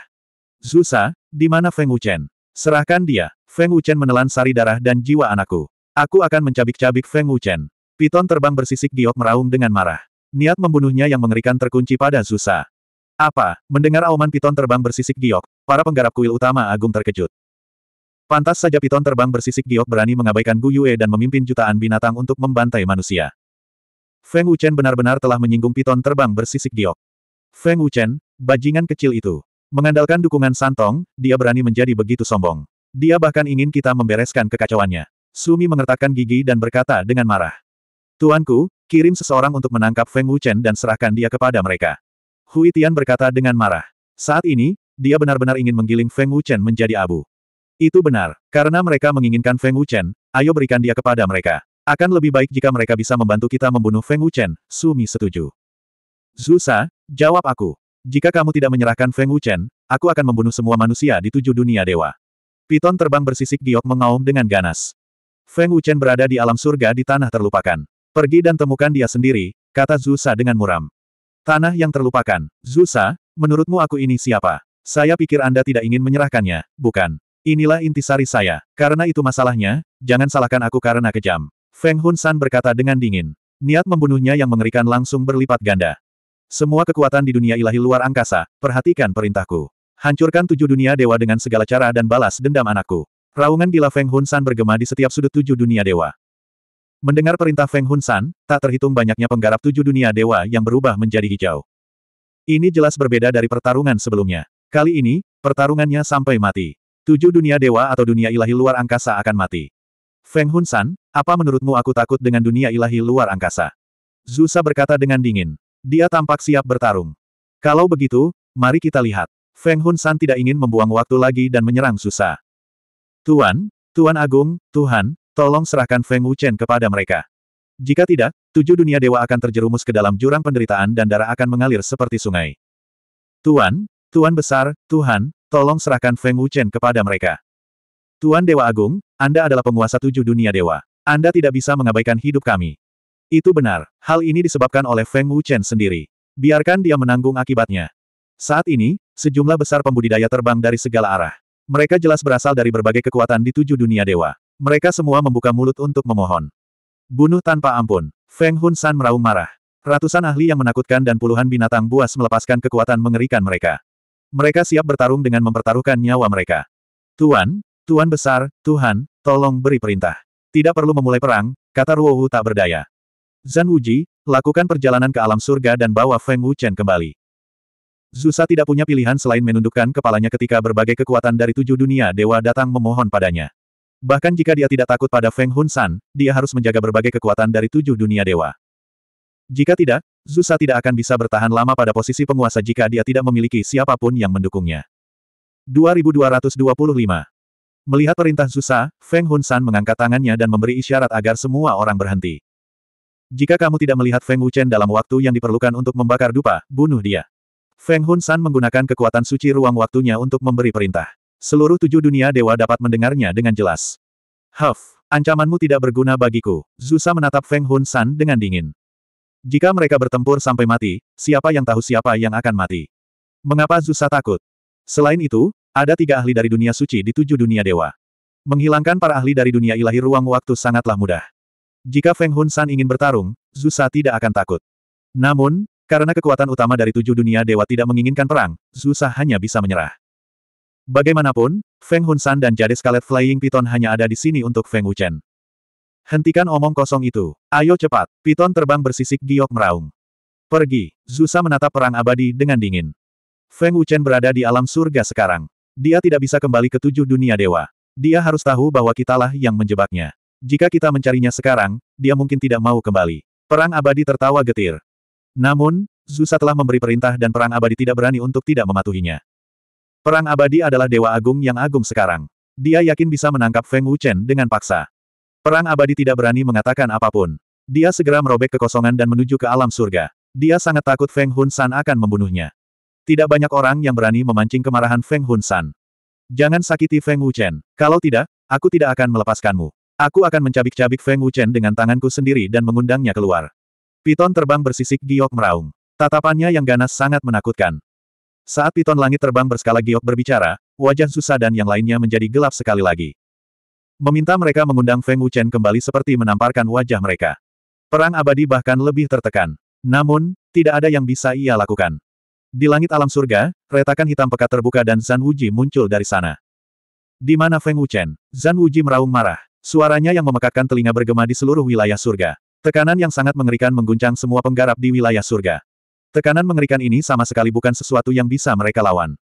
Zusa, di mana Feng Wuchen? Serahkan dia. Feng Wuchen menelan sari darah dan jiwa anakku. Aku akan mencabik-cabik Feng Wuchen. Piton terbang bersisik giok meraung dengan marah. Niat membunuhnya yang mengerikan terkunci pada Zusa. Apa? Mendengar auman piton terbang bersisik giok, para penggarap kuil utama agung terkejut. Pantas saja piton terbang bersisik giok berani mengabaikan Gu Yue dan memimpin jutaan binatang untuk membantai manusia. Feng Wuchen benar-benar telah menyinggung piton terbang bersisik giok. Feng Wuchen, bajingan kecil itu. Mengandalkan dukungan Santong, dia berani menjadi begitu sombong. Dia bahkan ingin kita membereskan kekacauannya. Sumi mengertakkan gigi dan berkata dengan marah. Tuanku, kirim seseorang untuk menangkap Feng Wuchen dan serahkan dia kepada mereka. Hui Tian berkata dengan marah. Saat ini, dia benar-benar ingin menggiling Feng Wuchen menjadi abu. Itu benar, karena mereka menginginkan Feng Wuchen, ayo berikan dia kepada mereka. Akan lebih baik jika mereka bisa membantu kita membunuh Feng Wuchen, Sumi setuju. Zusa, jawab aku. Jika kamu tidak menyerahkan Feng Wuchen, aku akan membunuh semua manusia di tujuh dunia dewa. Piton terbang bersisik giok mengaum dengan ganas. Feng Wuchen berada di alam surga di tanah terlupakan. Pergi dan temukan dia sendiri, kata Zusa dengan muram. Tanah yang terlupakan. Zusa, menurutmu aku ini siapa? Saya pikir Anda tidak ingin menyerahkannya, bukan? Inilah intisari saya. Karena itu masalahnya, jangan salahkan aku karena kejam. Feng Hun San berkata dengan dingin. Niat membunuhnya yang mengerikan langsung berlipat ganda. Semua kekuatan di dunia ilahi luar angkasa, perhatikan perintahku. Hancurkan tujuh dunia dewa dengan segala cara dan balas dendam anakku. Raungan gila Feng Hun San bergema di setiap sudut tujuh dunia dewa. Mendengar perintah Feng Hun San, tak terhitung banyaknya penggarap tujuh dunia dewa yang berubah menjadi hijau. Ini jelas berbeda dari pertarungan sebelumnya. Kali ini, pertarungannya sampai mati. Tujuh dunia dewa atau dunia ilahi luar angkasa akan mati. Feng Hun San, apa menurutmu aku takut dengan dunia ilahi luar angkasa? Zusa berkata dengan dingin. Dia tampak siap bertarung. Kalau begitu, mari kita lihat. Feng Hun San tidak ingin membuang waktu lagi dan menyerang susah. Tuan, Tuan Agung, Tuhan, tolong serahkan Feng Wuchen kepada mereka. Jika tidak, tujuh dunia dewa akan terjerumus ke dalam jurang penderitaan dan darah akan mengalir seperti sungai. Tuan, Tuan Besar, Tuhan, tolong serahkan Feng Wuchen kepada mereka. Tuan Dewa Agung, Anda adalah penguasa tujuh dunia dewa. Anda tidak bisa mengabaikan hidup kami. Itu benar, hal ini disebabkan oleh Feng Wuchen sendiri. Biarkan dia menanggung akibatnya. Saat ini, sejumlah besar pembudidaya terbang dari segala arah. Mereka jelas berasal dari berbagai kekuatan di tujuh dunia dewa. Mereka semua membuka mulut untuk memohon. Bunuh tanpa ampun. Feng Hun San meraung marah. Ratusan ahli yang menakutkan dan puluhan binatang buas melepaskan kekuatan mengerikan mereka. Mereka siap bertarung dengan mempertaruhkan nyawa mereka. Tuan, Tuan besar, Tuhan, tolong beri perintah. Tidak perlu memulai perang, kata Ruohu tak berdaya. Zan Wuji, lakukan perjalanan ke alam surga dan bawa Feng Wuchen kembali. Zusa tidak punya pilihan selain menundukkan kepalanya ketika berbagai kekuatan dari tujuh dunia dewa datang memohon padanya. Bahkan jika dia tidak takut pada Feng Hun San, dia harus menjaga berbagai kekuatan dari tujuh dunia dewa. Jika tidak, Zusa tidak akan bisa bertahan lama pada posisi penguasa jika dia tidak memiliki siapapun yang mendukungnya. 2225 Melihat perintah Zusa, Feng Hun San mengangkat tangannya dan memberi isyarat agar semua orang berhenti. Jika kamu tidak melihat Feng Wuchen dalam waktu yang diperlukan untuk membakar dupa, bunuh dia. Feng Hun San menggunakan kekuatan suci ruang waktunya untuk memberi perintah. Seluruh tujuh dunia dewa dapat mendengarnya dengan jelas. Huff, ancamanmu tidak berguna bagiku. Zusa menatap Feng Hun San dengan dingin. Jika mereka bertempur sampai mati, siapa yang tahu siapa yang akan mati? Mengapa Zusa takut? Selain itu, ada tiga ahli dari dunia suci di tujuh dunia dewa. Menghilangkan para ahli dari dunia ilahi ruang waktu sangatlah mudah. Jika Feng Hun San ingin bertarung, Zusa tidak akan takut. Namun, karena kekuatan utama dari tujuh dunia dewa tidak menginginkan perang, Zusa hanya bisa menyerah. Bagaimanapun, Feng Hun San dan Jade Scarlet Flying Python hanya ada di sini untuk Feng Wuchen. Hentikan omong kosong itu. Ayo cepat, Python terbang bersisik giok meraung. Pergi, Zusa menatap perang abadi dengan dingin. Feng Wuchen berada di alam surga sekarang. Dia tidak bisa kembali ke tujuh dunia dewa. Dia harus tahu bahwa kitalah yang menjebaknya. Jika kita mencarinya sekarang, dia mungkin tidak mau kembali. Perang abadi tertawa getir. Namun, Zusa telah memberi perintah dan perang abadi tidak berani untuk tidak mematuhinya. Perang abadi adalah dewa agung yang agung sekarang. Dia yakin bisa menangkap Feng Wuchen dengan paksa. Perang abadi tidak berani mengatakan apapun. Dia segera merobek kekosongan dan menuju ke alam surga. Dia sangat takut Feng Hun San akan membunuhnya. Tidak banyak orang yang berani memancing kemarahan Feng Hun San. Jangan sakiti Feng Wuchen. Kalau tidak, aku tidak akan melepaskanmu. Aku akan mencabik-cabik Feng Wuchen dengan tanganku sendiri dan mengundangnya keluar. Piton terbang bersisik giok meraung. Tatapannya yang ganas sangat menakutkan. Saat piton langit terbang berskala giok berbicara, wajah Susa dan yang lainnya menjadi gelap sekali lagi. Meminta mereka mengundang Feng Wuchen kembali seperti menamparkan wajah mereka. Perang abadi bahkan lebih tertekan. Namun, tidak ada yang bisa ia lakukan. Di langit alam surga, retakan hitam pekat terbuka dan Zan Wuji muncul dari sana. Di mana Feng Wuchen? Zan Wuji meraung marah. Suaranya yang memekakkan telinga bergema di seluruh wilayah surga. Tekanan yang sangat mengerikan mengguncang semua penggarap di wilayah surga. Tekanan mengerikan ini sama sekali bukan sesuatu yang bisa mereka lawan.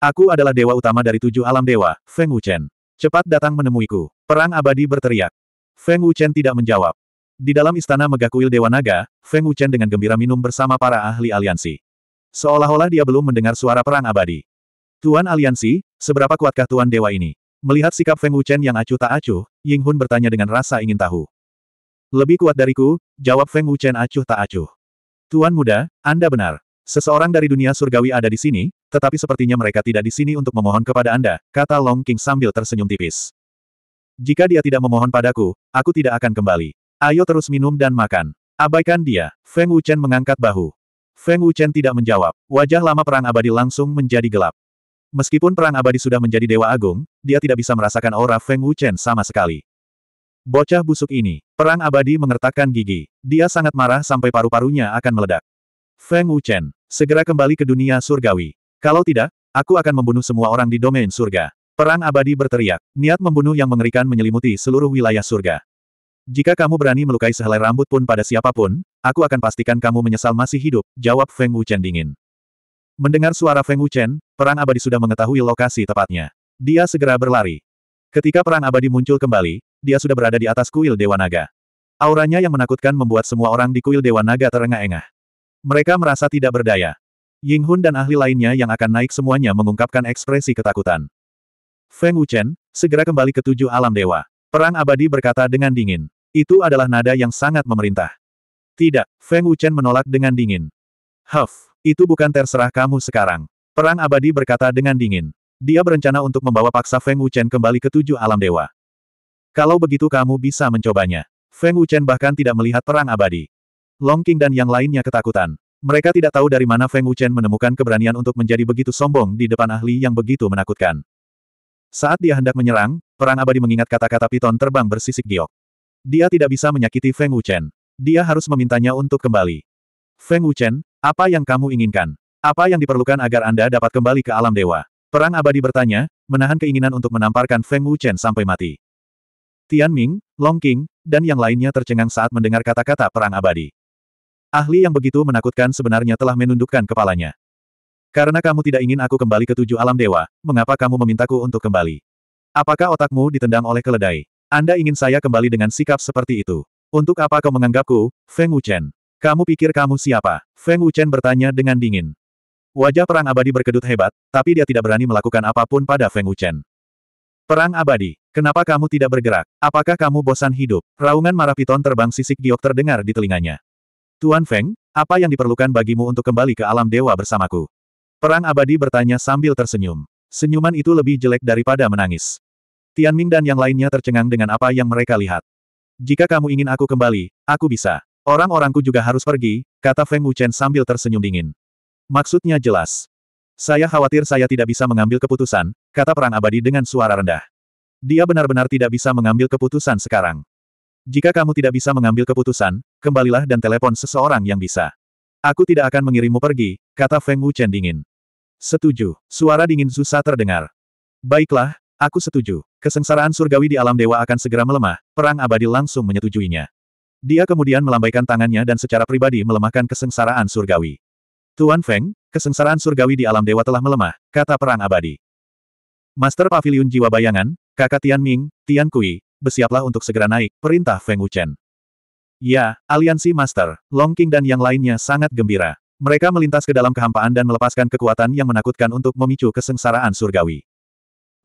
Aku adalah dewa utama dari tujuh alam dewa, Feng Wuchen. Cepat datang menemuiku. Perang abadi berteriak. Feng Wuchen tidak menjawab. Di dalam istana megakuil Dewa Naga, Feng Wuchen dengan gembira minum bersama para ahli aliansi. Seolah-olah dia belum mendengar suara perang abadi. Tuan aliansi, seberapa kuatkah Tuan Dewa ini? Melihat sikap Feng Wuchen yang acuh tak acuh, Ying Hun bertanya dengan rasa ingin tahu. Lebih kuat dariku, jawab Feng Wuchen acuh tak acuh. Tuan muda, Anda benar. Seseorang dari dunia surgawi ada di sini, tetapi sepertinya mereka tidak di sini untuk memohon kepada Anda, kata Long King sambil tersenyum tipis. Jika dia tidak memohon padaku, aku tidak akan kembali. Ayo terus minum dan makan. Abaikan dia. Feng Wuchen mengangkat bahu. Feng Wuchen tidak menjawab. Wajah lama perang abadi langsung menjadi gelap. Meskipun perang abadi sudah menjadi dewa agung, dia tidak bisa merasakan aura Feng Wuchen sama sekali. Bocah busuk ini, perang abadi mengertakkan gigi. Dia sangat marah sampai paru-parunya akan meledak. Feng Wuchen, segera kembali ke dunia surgawi. Kalau tidak, aku akan membunuh semua orang di domain surga. Perang abadi berteriak, niat membunuh yang mengerikan menyelimuti seluruh wilayah surga. Jika kamu berani melukai sehelai rambut pun pada siapapun, aku akan pastikan kamu menyesal masih hidup, jawab Feng Wuchen dingin. Mendengar suara Feng Wuchen, Perang Abadi sudah mengetahui lokasi tepatnya. Dia segera berlari. Ketika Perang Abadi muncul kembali, dia sudah berada di atas kuil Dewa Naga. Auranya yang menakutkan membuat semua orang di kuil Dewa Naga terengah-engah. Mereka merasa tidak berdaya. Ying Hun dan ahli lainnya yang akan naik semuanya mengungkapkan ekspresi ketakutan. Feng Wuchen, segera kembali ke tujuh alam dewa. Perang Abadi berkata dengan dingin. Itu adalah nada yang sangat memerintah. Tidak, Feng Wuchen menolak dengan dingin. Huff. Itu bukan terserah kamu sekarang. Perang abadi berkata dengan dingin. Dia berencana untuk membawa paksa Feng Wuchen kembali ke tujuh alam dewa. Kalau begitu kamu bisa mencobanya. Feng Wuchen bahkan tidak melihat perang abadi. Long King dan yang lainnya ketakutan. Mereka tidak tahu dari mana Feng Wuchen menemukan keberanian untuk menjadi begitu sombong di depan ahli yang begitu menakutkan. Saat dia hendak menyerang, perang abadi mengingat kata-kata piton terbang bersisik giok. Dia tidak bisa menyakiti Feng Wuchen. Dia harus memintanya untuk kembali. Feng Wuchen, apa yang kamu inginkan? Apa yang diperlukan agar Anda dapat kembali ke alam dewa? Perang abadi bertanya, menahan keinginan untuk menamparkan Feng Wuchen sampai mati. Tian Ming, Long King, dan yang lainnya tercengang saat mendengar kata-kata perang abadi. Ahli yang begitu menakutkan sebenarnya telah menundukkan kepalanya. Karena kamu tidak ingin aku kembali ke tujuh alam dewa, mengapa kamu memintaku untuk kembali? Apakah otakmu ditendang oleh keledai? Anda ingin saya kembali dengan sikap seperti itu? Untuk apa kau menganggapku, Feng Wuchen? Kamu pikir kamu siapa? Feng Wuchen bertanya dengan dingin. Wajah Perang Abadi berkedut hebat, tapi dia tidak berani melakukan apapun pada Feng Wuchen. Perang Abadi, kenapa kamu tidak bergerak? Apakah kamu bosan hidup? Raungan marah piton terbang sisik giok terdengar di telinganya. Tuan Feng, apa yang diperlukan bagimu untuk kembali ke alam dewa bersamaku? Perang Abadi bertanya sambil tersenyum. Senyuman itu lebih jelek daripada menangis. Tian Ming dan yang lainnya tercengang dengan apa yang mereka lihat. Jika kamu ingin aku kembali, aku bisa. Orang-orangku juga harus pergi, kata Feng Wuchen sambil tersenyum dingin. Maksudnya jelas. Saya khawatir saya tidak bisa mengambil keputusan, kata Perang Abadi dengan suara rendah. Dia benar-benar tidak bisa mengambil keputusan sekarang. Jika kamu tidak bisa mengambil keputusan, kembalilah dan telepon seseorang yang bisa. Aku tidak akan mengirimmu pergi, kata Feng Wuchen dingin. Setuju. Suara dingin susah terdengar. Baiklah, aku setuju. Kesengsaraan surgawi di alam dewa akan segera melemah, perang abadi langsung menyetujuinya. Dia kemudian melambaikan tangannya dan secara pribadi melemahkan kesengsaraan surgawi. Tuan Feng, kesengsaraan surgawi di alam dewa telah melemah, kata perang abadi. Master Pavilion Jiwa Bayangan, kakak Tian Ming, Tian Kui, bersiaplah untuk segera naik, perintah Feng Wuchen. Ya, aliansi Master, Long King dan yang lainnya sangat gembira. Mereka melintas ke dalam kehampaan dan melepaskan kekuatan yang menakutkan untuk memicu kesengsaraan surgawi.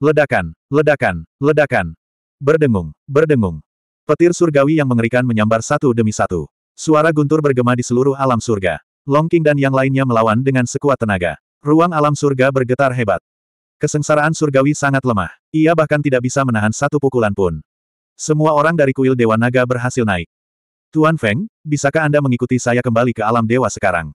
Ledakan, ledakan, ledakan. Berdengung, berdengung. Petir surgawi yang mengerikan menyambar satu demi satu. Suara guntur bergema di seluruh alam surga. Long King dan yang lainnya melawan dengan sekuat tenaga. Ruang alam surga bergetar hebat. Kesengsaraan surgawi sangat lemah. Ia bahkan tidak bisa menahan satu pukulan pun. Semua orang dari kuil Dewa Naga berhasil naik. Tuan Feng, bisakah Anda mengikuti saya kembali ke alam dewa sekarang?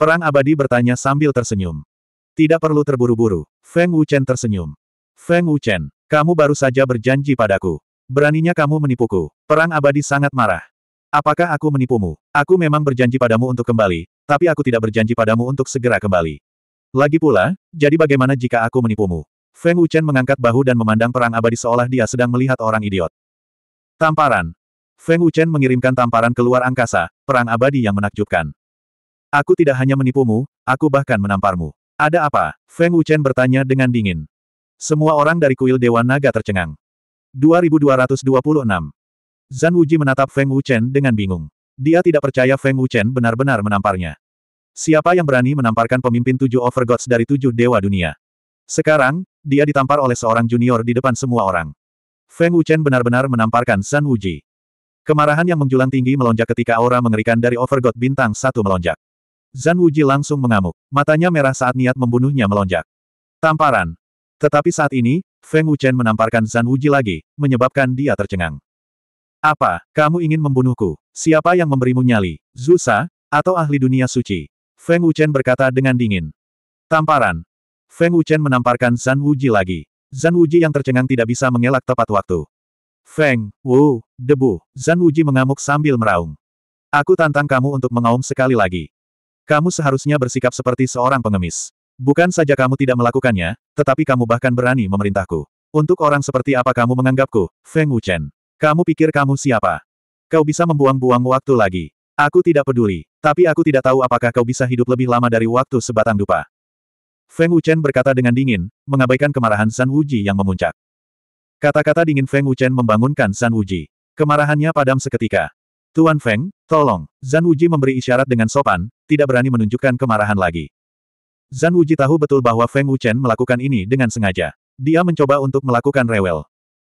Perang abadi bertanya sambil tersenyum. Tidak perlu terburu-buru. Feng Wuchen tersenyum. Feng Wuchen, kamu baru saja berjanji padaku. Beraninya kamu menipuku. Perang abadi sangat marah. Apakah aku menipumu? Aku memang berjanji padamu untuk kembali, tapi aku tidak berjanji padamu untuk segera kembali. Lagi pula, jadi bagaimana jika aku menipumu? Feng Wuchen mengangkat bahu dan memandang perang abadi seolah dia sedang melihat orang idiot. Tamparan. Feng Wuchen mengirimkan tamparan keluar angkasa, perang abadi yang menakjubkan. Aku tidak hanya menipumu, aku bahkan menamparmu. Ada apa? Feng Wuchen bertanya dengan dingin. Semua orang dari kuil Dewa Naga tercengang. 2226. Zan Wuji menatap Feng Wuchen dengan bingung. Dia tidak percaya Feng Wuchen benar-benar menamparnya. Siapa yang berani menamparkan pemimpin tujuh overgods dari tujuh dewa dunia? Sekarang, dia ditampar oleh seorang junior di depan semua orang. Feng Wuchen benar-benar menamparkan Zan Wuji. Kemarahan yang menjulang tinggi melonjak ketika aura mengerikan dari overgod bintang satu melonjak. Zan Wuji langsung mengamuk. Matanya merah saat niat membunuhnya melonjak. Tamparan. Tetapi saat ini, Feng Wuchen menamparkan Zan Wuji lagi, menyebabkan dia tercengang. Apa, kamu ingin membunuhku? Siapa yang memberimu nyali? Zusa, atau ahli dunia suci? Feng Wuchen berkata dengan dingin. Tamparan. Feng Wuchen menamparkan Zan Wuji lagi. Zan Wuji yang tercengang tidak bisa mengelak tepat waktu. Feng, Wu, debu, Zan Wuji mengamuk sambil meraung. Aku tantang kamu untuk mengaum sekali lagi. Kamu seharusnya bersikap seperti seorang pengemis. Bukan saja kamu tidak melakukannya, tetapi kamu bahkan berani memerintahku. Untuk orang seperti apa kamu menganggapku, Feng Wuchen? Kamu pikir kamu siapa? Kau bisa membuang-buang waktu lagi. Aku tidak peduli, tapi aku tidak tahu apakah kau bisa hidup lebih lama dari waktu sebatang dupa. Feng Wuchen berkata dengan dingin, mengabaikan kemarahan San Wuji yang memuncak. Kata-kata dingin Feng Wuchen membangunkan San Wuji. Kemarahannya padam seketika. Tuan Feng, tolong. Zan Wuji memberi isyarat dengan sopan, tidak berani menunjukkan kemarahan lagi. Zan Wuji tahu betul bahwa Feng Wuchen melakukan ini dengan sengaja. Dia mencoba untuk melakukan rewel.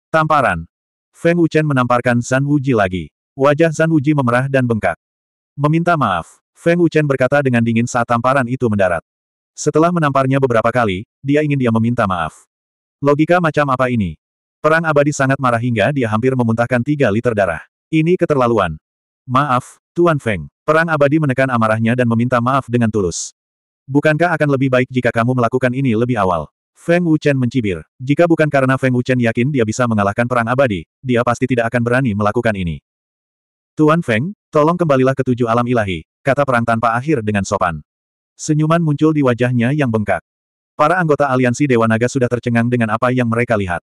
Tamparan. Feng Wuchen menamparkan Zan Wuji lagi. Wajah Zan Wuji memerah dan bengkak. Meminta maaf, Feng Wuchen berkata dengan dingin saat tamparan itu mendarat. Setelah menamparnya beberapa kali, dia ingin dia meminta maaf. Logika macam apa ini? Perang abadi sangat marah hingga dia hampir memuntahkan tiga liter darah. Ini keterlaluan. Maaf, Tuan Feng. Perang abadi menekan amarahnya dan meminta maaf dengan tulus. Bukankah akan lebih baik jika kamu melakukan ini lebih awal? Feng Wuchen mencibir. Jika bukan karena Feng Wuchen yakin dia bisa mengalahkan perang abadi, dia pasti tidak akan berani melakukan ini. Tuan Feng, tolong kembalilah ke tujuh alam ilahi, kata perang tanpa akhir dengan sopan. Senyuman muncul di wajahnya yang bengkak. Para anggota aliansi Dewa Naga sudah tercengang dengan apa yang mereka lihat.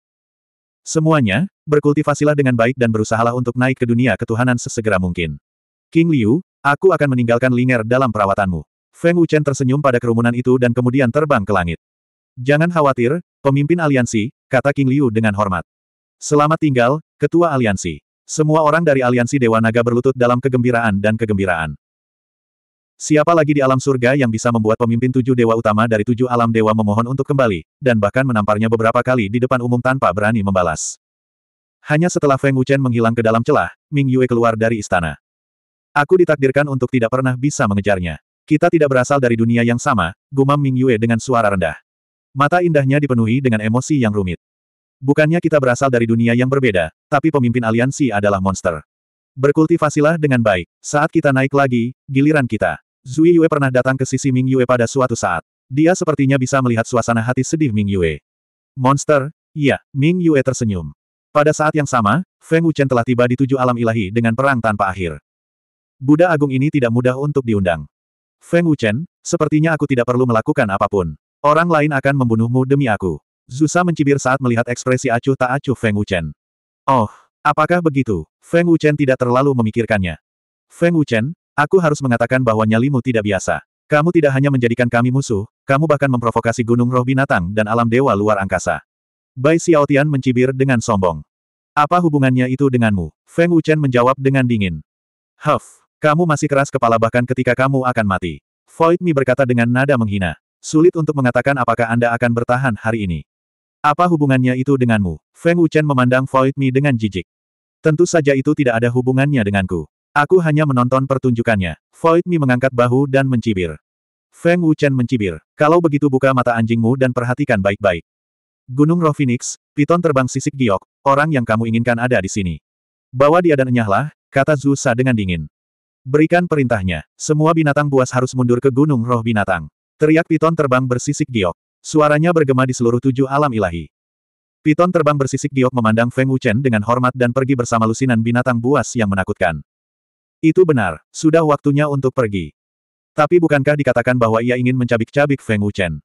Semuanya, berkultivasilah dengan baik dan berusahalah untuk naik ke dunia ketuhanan sesegera mungkin. King Liu, aku akan meninggalkan Linger dalam perawatanmu. Feng Wuchen tersenyum pada kerumunan itu dan kemudian terbang ke langit. Jangan khawatir, pemimpin aliansi, kata King Liu dengan hormat. Selamat tinggal, ketua aliansi. Semua orang dari aliansi Dewa Naga berlutut dalam kegembiraan dan kegembiraan. Siapa lagi di alam surga yang bisa membuat pemimpin tujuh dewa utama dari tujuh alam dewa memohon untuk kembali, dan bahkan menamparnya beberapa kali di depan umum tanpa berani membalas. Hanya setelah Feng Wuchen menghilang ke dalam celah, Ming Yue keluar dari istana. Aku ditakdirkan untuk tidak pernah bisa mengejarnya. Kita tidak berasal dari dunia yang sama, gumam Ming Yue dengan suara rendah. Mata indahnya dipenuhi dengan emosi yang rumit. Bukannya kita berasal dari dunia yang berbeda, tapi pemimpin aliansi adalah monster. Berkultivasilah dengan baik. Saat kita naik lagi, giliran kita. Zui Yue pernah datang ke sisi Ming Yue pada suatu saat. Dia sepertinya bisa melihat suasana hati sedih Ming Yue. Monster? Iya, Ming Yue tersenyum. Pada saat yang sama, Feng Wuchen telah tiba di tujuh alam ilahi dengan perang tanpa akhir. Buddha Agung ini tidak mudah untuk diundang. Feng Wuchen, sepertinya aku tidak perlu melakukan apapun. Orang lain akan membunuhmu demi aku. Zusa mencibir saat melihat ekspresi acuh tak acuh Feng Wuchen. Oh, apakah begitu? Feng Wuchen tidak terlalu memikirkannya. Feng Wuchen, aku harus mengatakan bahwa nyalimu tidak biasa. Kamu tidak hanya menjadikan kami musuh, kamu bahkan memprovokasi gunung roh binatang dan alam dewa luar angkasa. Bai Xiaotian mencibir dengan sombong. Apa hubungannya itu denganmu? Feng Wuchen menjawab dengan dingin. Huff, kamu masih keras kepala bahkan ketika kamu akan mati. Void Mi berkata dengan nada menghina. Sulit untuk mengatakan apakah Anda akan bertahan hari ini. Apa hubungannya itu denganmu? Feng Wuchen memandang Void Mi dengan jijik. Tentu saja itu tidak ada hubungannya denganku. Aku hanya menonton pertunjukannya. Void Mi mengangkat bahu dan mencibir. Feng Wuchen mencibir. Kalau begitu buka mata anjingmu dan perhatikan baik-baik. Gunung Roh Phoenix, piton terbang sisik giok, orang yang kamu inginkan ada di sini. Bawa dia dan enyahlah, kata Zusa dengan dingin. Berikan perintahnya. Semua binatang buas harus mundur ke gunung roh binatang. Teriak piton terbang bersisik giok. Suaranya bergema di seluruh tujuh alam ilahi. Piton terbang bersisik giok memandang Feng Wuchen dengan hormat dan pergi bersama lusinan binatang buas yang menakutkan. Itu benar, sudah waktunya untuk pergi. Tapi bukankah dikatakan bahwa ia ingin mencabik-cabik Feng Wuchen?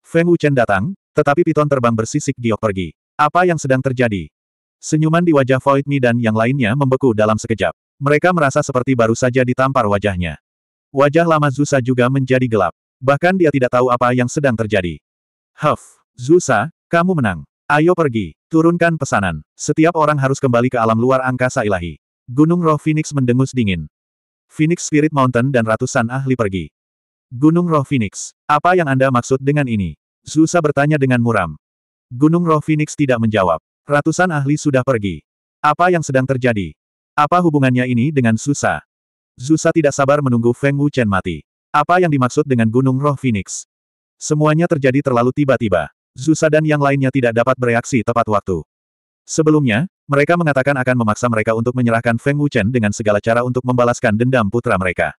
Feng Wuchen datang, tetapi piton terbang bersisik giok pergi. Apa yang sedang terjadi? Senyuman di wajah Void Mi dan yang lainnya membeku dalam sekejap. Mereka merasa seperti baru saja ditampar wajahnya. Wajah lama Zusa juga menjadi gelap. Bahkan dia tidak tahu apa yang sedang terjadi. Huff, Zusa, kamu menang. Ayo pergi, turunkan pesanan. Setiap orang harus kembali ke alam luar angkasa ilahi. Gunung Roh Phoenix mendengus dingin. Phoenix Spirit Mountain dan ratusan ahli pergi. Gunung Roh Phoenix, apa yang Anda maksud dengan ini? Zusa bertanya dengan muram. Gunung Roh Phoenix tidak menjawab. Ratusan ahli sudah pergi. Apa yang sedang terjadi? Apa hubungannya ini dengan Zusa? Zusa tidak sabar menunggu Feng Wuchen mati. Apa yang dimaksud dengan Gunung Roh Phoenix? Semuanya terjadi terlalu tiba-tiba. Zusa dan yang lainnya tidak dapat bereaksi tepat waktu. Sebelumnya, mereka mengatakan akan memaksa mereka untuk menyerahkan Feng Wuchen dengan segala cara untuk membalaskan dendam putra mereka.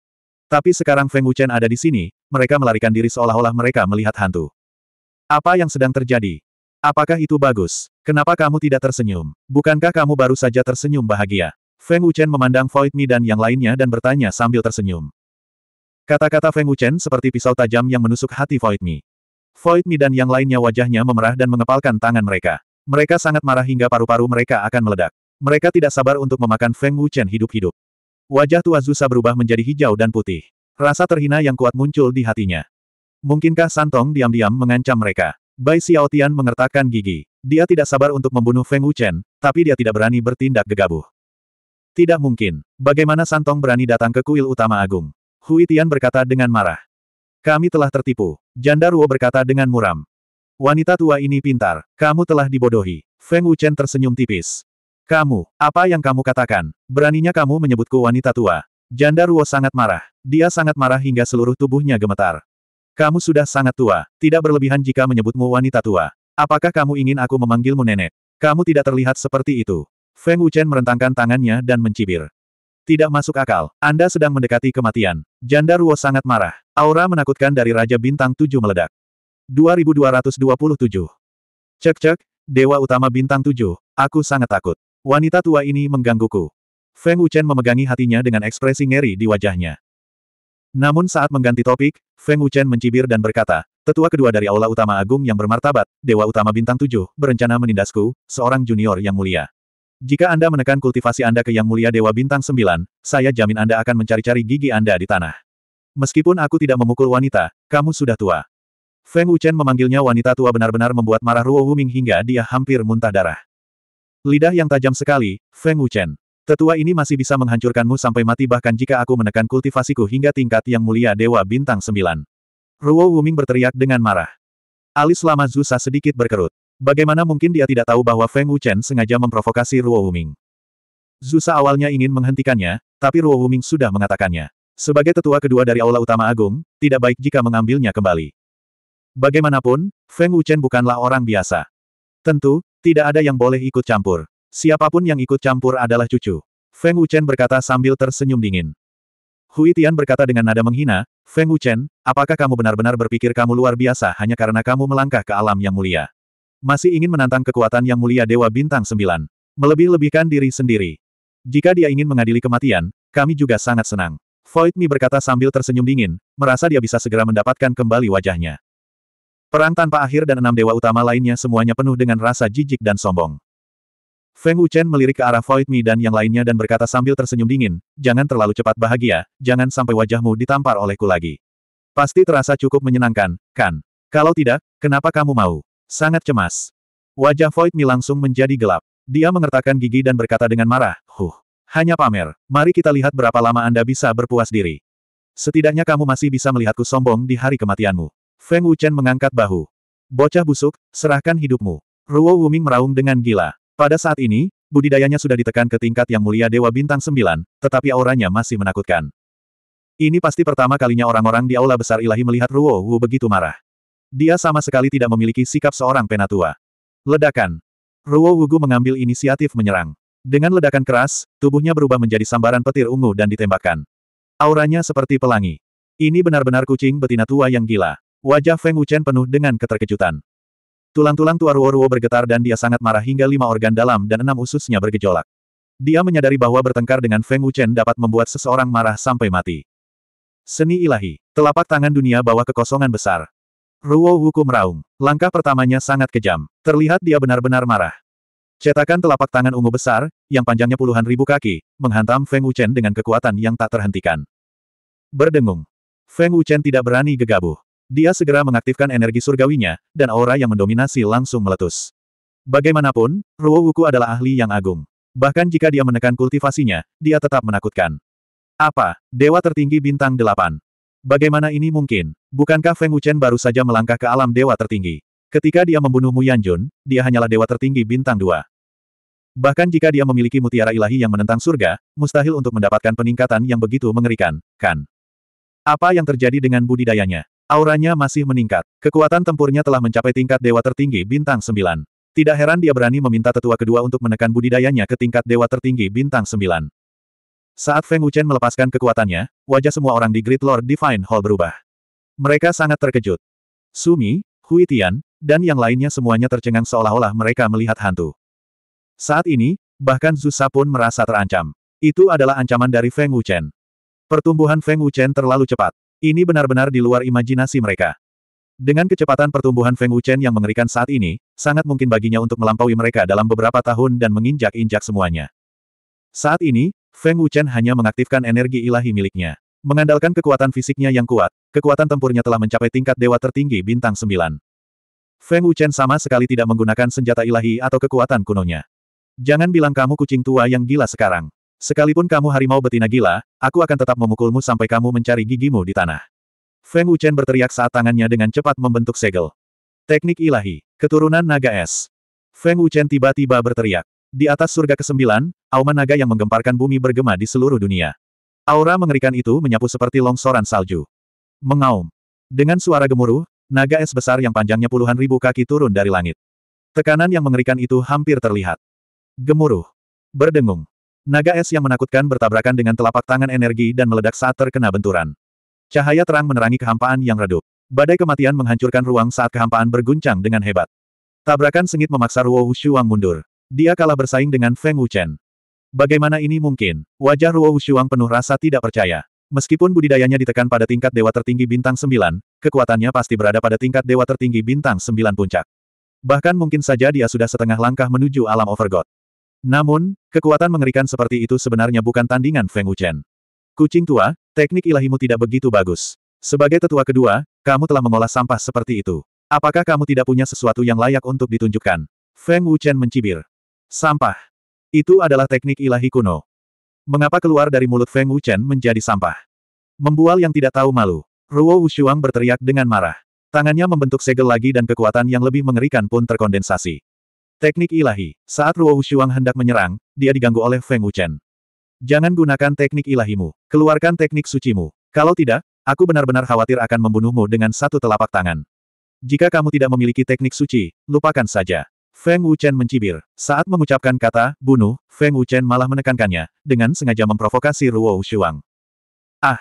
Tapi sekarang Feng Wuchen ada di sini, mereka melarikan diri seolah-olah mereka melihat hantu. Apa yang sedang terjadi? Apakah itu bagus? Kenapa kamu tidak tersenyum? Bukankah kamu baru saja tersenyum bahagia? Feng Wuchen memandang Void Mi dan yang lainnya dan bertanya sambil tersenyum. Kata-kata Feng Wuchen seperti pisau tajam yang menusuk hati Void Mi. Void Mi dan yang lainnya wajahnya memerah dan mengepalkan tangan mereka. Mereka sangat marah hingga paru-paru mereka akan meledak. Mereka tidak sabar untuk memakan Feng Wuchen hidup-hidup. Wajah tua Zusa berubah menjadi hijau dan putih. Rasa terhina yang kuat muncul di hatinya. Mungkinkah Santong diam-diam mengancam mereka? Bai Xiaotian mengertakkan gigi. Dia tidak sabar untuk membunuh Feng Wuchen, tapi dia tidak berani bertindak gegabah. Tidak mungkin. Bagaimana Santong berani datang ke kuil utama agung? Hui Tian berkata dengan marah. Kami telah tertipu. Janda Ruo berkata dengan muram. Wanita tua ini pintar. Kamu telah dibodohi. Feng Wuchen tersenyum tipis. Kamu, apa yang kamu katakan? Beraninya kamu menyebutku wanita tua. Janda Ruo sangat marah. Dia sangat marah hingga seluruh tubuhnya gemetar. Kamu sudah sangat tua. Tidak berlebihan jika menyebutmu wanita tua. Apakah kamu ingin aku memanggilmu nenek? Kamu tidak terlihat seperti itu. Feng Wuchen merentangkan tangannya dan mencibir. Tidak masuk akal, Anda sedang mendekati kematian. Janda Ruo sangat marah. Aura menakutkan dari Raja Bintang 7 meledak. 2227 Cek-cek, Dewa Utama Bintang 7, aku sangat takut. Wanita tua ini menggangguku. Feng Wuchen memegangi hatinya dengan ekspresi ngeri di wajahnya. Namun saat mengganti topik, Feng Wuchen mencibir dan berkata, tetua kedua dari Aula Utama Agung yang bermartabat, Dewa Utama Bintang Tujuh, berencana menindasku, seorang junior yang mulia. Jika Anda menekan kultivasi Anda ke Yang Mulia Dewa Bintang 9, saya jamin Anda akan mencari-cari gigi Anda di tanah. Meskipun aku tidak memukul wanita, kamu sudah tua. Feng Wuchen memanggilnya wanita tua benar-benar membuat marah Ruo Wuming hingga dia hampir muntah darah. Lidah yang tajam sekali, Feng Wuchen. Tetua ini masih bisa menghancurkanmu sampai mati bahkan jika aku menekan kultivasiku hingga tingkat yang mulia Dewa Bintang 9. Ruo Wuming berteriak dengan marah. Alis lama Zusa sedikit berkerut. Bagaimana mungkin dia tidak tahu bahwa Feng Wuchen sengaja memprovokasi Ruo Wuming? Zusa awalnya ingin menghentikannya, tapi Ruo Wuming sudah mengatakannya. Sebagai tetua kedua dari Aula Utama Agung, tidak baik jika mengambilnya kembali. Bagaimanapun, Feng Wuchen bukanlah orang biasa. Tentu, tidak ada yang boleh ikut campur. Siapapun yang ikut campur adalah cucu. Feng Wuchen berkata sambil tersenyum dingin. Hui Tian berkata dengan nada menghina, Feng Wuchen, apakah kamu benar-benar berpikir kamu luar biasa hanya karena kamu melangkah ke alam yang mulia? Masih ingin menantang kekuatan yang mulia Dewa Bintang Sembilan. Melebih-lebihkan diri sendiri. Jika dia ingin mengadili kematian, kami juga sangat senang. Void Mi berkata sambil tersenyum dingin, merasa dia bisa segera mendapatkan kembali wajahnya. Perang tanpa akhir dan enam dewa utama lainnya semuanya penuh dengan rasa jijik dan sombong. Feng Wuchen melirik ke arah Void Mi dan yang lainnya dan berkata sambil tersenyum dingin, jangan terlalu cepat bahagia, jangan sampai wajahmu ditampar olehku lagi. Pasti terasa cukup menyenangkan, kan? Kalau tidak, kenapa kamu mau? Sangat cemas. Wajah Void Mi langsung menjadi gelap. Dia mengertakkan gigi dan berkata dengan marah, Huh, hanya pamer, mari kita lihat berapa lama Anda bisa berpuas diri. Setidaknya kamu masih bisa melihatku sombong di hari kematianmu. Feng Wuchen mengangkat bahu. Bocah busuk, serahkan hidupmu. Ruo Wuming meraung dengan gila. Pada saat ini, budidayanya sudah ditekan ke tingkat yang mulia Dewa Bintang sembilan, tetapi auranya masih menakutkan. Ini pasti pertama kalinya orang-orang di aula besar ilahi melihat Ruo Wu begitu marah. Dia sama sekali tidak memiliki sikap seorang penatua. Ledakan. Ruo Wugu mengambil inisiatif menyerang. Dengan ledakan keras, tubuhnya berubah menjadi sambaran petir ungu dan ditembakkan. Auranya seperti pelangi. Ini benar-benar kucing betina tua yang gila. Wajah Feng Wuchen penuh dengan keterkejutan. Tulang-tulang tua Ruo-Ruo bergetar dan dia sangat marah hingga lima organ dalam dan enam ususnya bergejolak. Dia menyadari bahwa bertengkar dengan Feng Wuchen dapat membuat seseorang marah sampai mati. Seni ilahi. Telapak tangan dunia bawa kekosongan besar. Ruo Wuku meraung. Langkah pertamanya sangat kejam. Terlihat dia benar-benar marah. Cetakan telapak tangan ungu besar, yang panjangnya puluhan ribu kaki, menghantam Feng Wuchen dengan kekuatan yang tak terhentikan. Berdengung. Feng Wuchen tidak berani gegabah. Dia segera mengaktifkan energi surgawinya, dan aura yang mendominasi langsung meletus. Bagaimanapun, Ruo Wuku adalah ahli yang agung. Bahkan jika dia menekan kultivasinya, dia tetap menakutkan. Apa? Dewa tertinggi bintang delapan. Bagaimana ini mungkin? Bukankah Feng Wuchen baru saja melangkah ke alam dewa tertinggi? Ketika dia membunuh Mu Yanjun, dia hanyalah dewa tertinggi bintang dua. Bahkan jika dia memiliki mutiara ilahi yang menentang surga, mustahil untuk mendapatkan peningkatan yang begitu mengerikan, kan? Apa yang terjadi dengan budidayanya? Auranya masih meningkat. Kekuatan tempurnya telah mencapai tingkat dewa tertinggi bintang sembilan. Tidak heran dia berani meminta tetua kedua untuk menekan budidayanya ke tingkat dewa tertinggi bintang sembilan. Saat Feng Wuchen melepaskan kekuatannya, wajah semua orang di Great Lord Divine Hall berubah. Mereka sangat terkejut. Sumi, Hui Tian, dan yang lainnya semuanya tercengang seolah-olah mereka melihat hantu. Saat ini, bahkan Zusa pun merasa terancam. Itu adalah ancaman dari Feng Wuchen. Pertumbuhan Feng Wuchen terlalu cepat. Ini benar-benar di luar imajinasi mereka. Dengan kecepatan pertumbuhan Feng Wuchen yang mengerikan saat ini, sangat mungkin baginya untuk melampaui mereka dalam beberapa tahun dan menginjak-injak semuanya. Saat ini, Feng Wuchen hanya mengaktifkan energi ilahi miliknya. Mengandalkan kekuatan fisiknya yang kuat, kekuatan tempurnya telah mencapai tingkat dewa tertinggi bintang sembilan. Feng Wuchen sama sekali tidak menggunakan senjata ilahi atau kekuatan kunonya. Jangan bilang kamu kucing tua yang gila sekarang. Sekalipun kamu harimau betina gila, aku akan tetap memukulmu sampai kamu mencari gigimu di tanah. Feng Wuchen berteriak saat tangannya dengan cepat membentuk segel. Teknik ilahi, keturunan naga es. Feng Wuchen tiba-tiba berteriak. Di atas surga kesembilan, auma naga yang menggemparkan bumi bergema di seluruh dunia. Aura mengerikan itu menyapu seperti longsoran salju. Mengaum. Dengan suara gemuruh, naga es besar yang panjangnya puluhan ribu kaki turun dari langit. Tekanan yang mengerikan itu hampir terlihat. Gemuruh. Berdengung. Naga es yang menakutkan bertabrakan dengan telapak tangan energi dan meledak saat terkena benturan. Cahaya terang menerangi kehampaan yang redup. Badai kematian menghancurkan ruang saat kehampaan berguncang dengan hebat. Tabrakan sengit memaksa Ruo Shuang mundur. Dia kalah bersaing dengan Feng Wuchen. Bagaimana ini mungkin? Wajah Ruo Wushuang penuh rasa tidak percaya. Meskipun budidayanya ditekan pada tingkat dewa tertinggi bintang 9, kekuatannya pasti berada pada tingkat dewa tertinggi bintang 9 puncak. Bahkan mungkin saja dia sudah setengah langkah menuju alam overgod. Namun, kekuatan mengerikan seperti itu sebenarnya bukan tandingan Feng Wuchen. Kucing tua, teknik ilahimu tidak begitu bagus. Sebagai tetua kedua, kamu telah mengolah sampah seperti itu. Apakah kamu tidak punya sesuatu yang layak untuk ditunjukkan? Feng Wuchen mencibir. Sampah. Itu adalah teknik ilahi kuno. Mengapa keluar dari mulut Feng Wuchen menjadi sampah? Membual yang tidak tahu malu. Ruo Wushuang berteriak dengan marah. Tangannya membentuk segel lagi dan kekuatan yang lebih mengerikan pun terkondensasi. Teknik ilahi. Saat Ruo Wushuang hendak menyerang, dia diganggu oleh Feng Wuchen. Jangan gunakan teknik ilahimu. Keluarkan teknik sucimu. Kalau tidak, aku benar-benar khawatir akan membunuhmu dengan satu telapak tangan. Jika kamu tidak memiliki teknik suci, lupakan saja. Feng Wuchen mencibir. Saat mengucapkan kata, bunuh, Feng Wuchen malah menekankannya, dengan sengaja memprovokasi Ruo Shuang. Ah!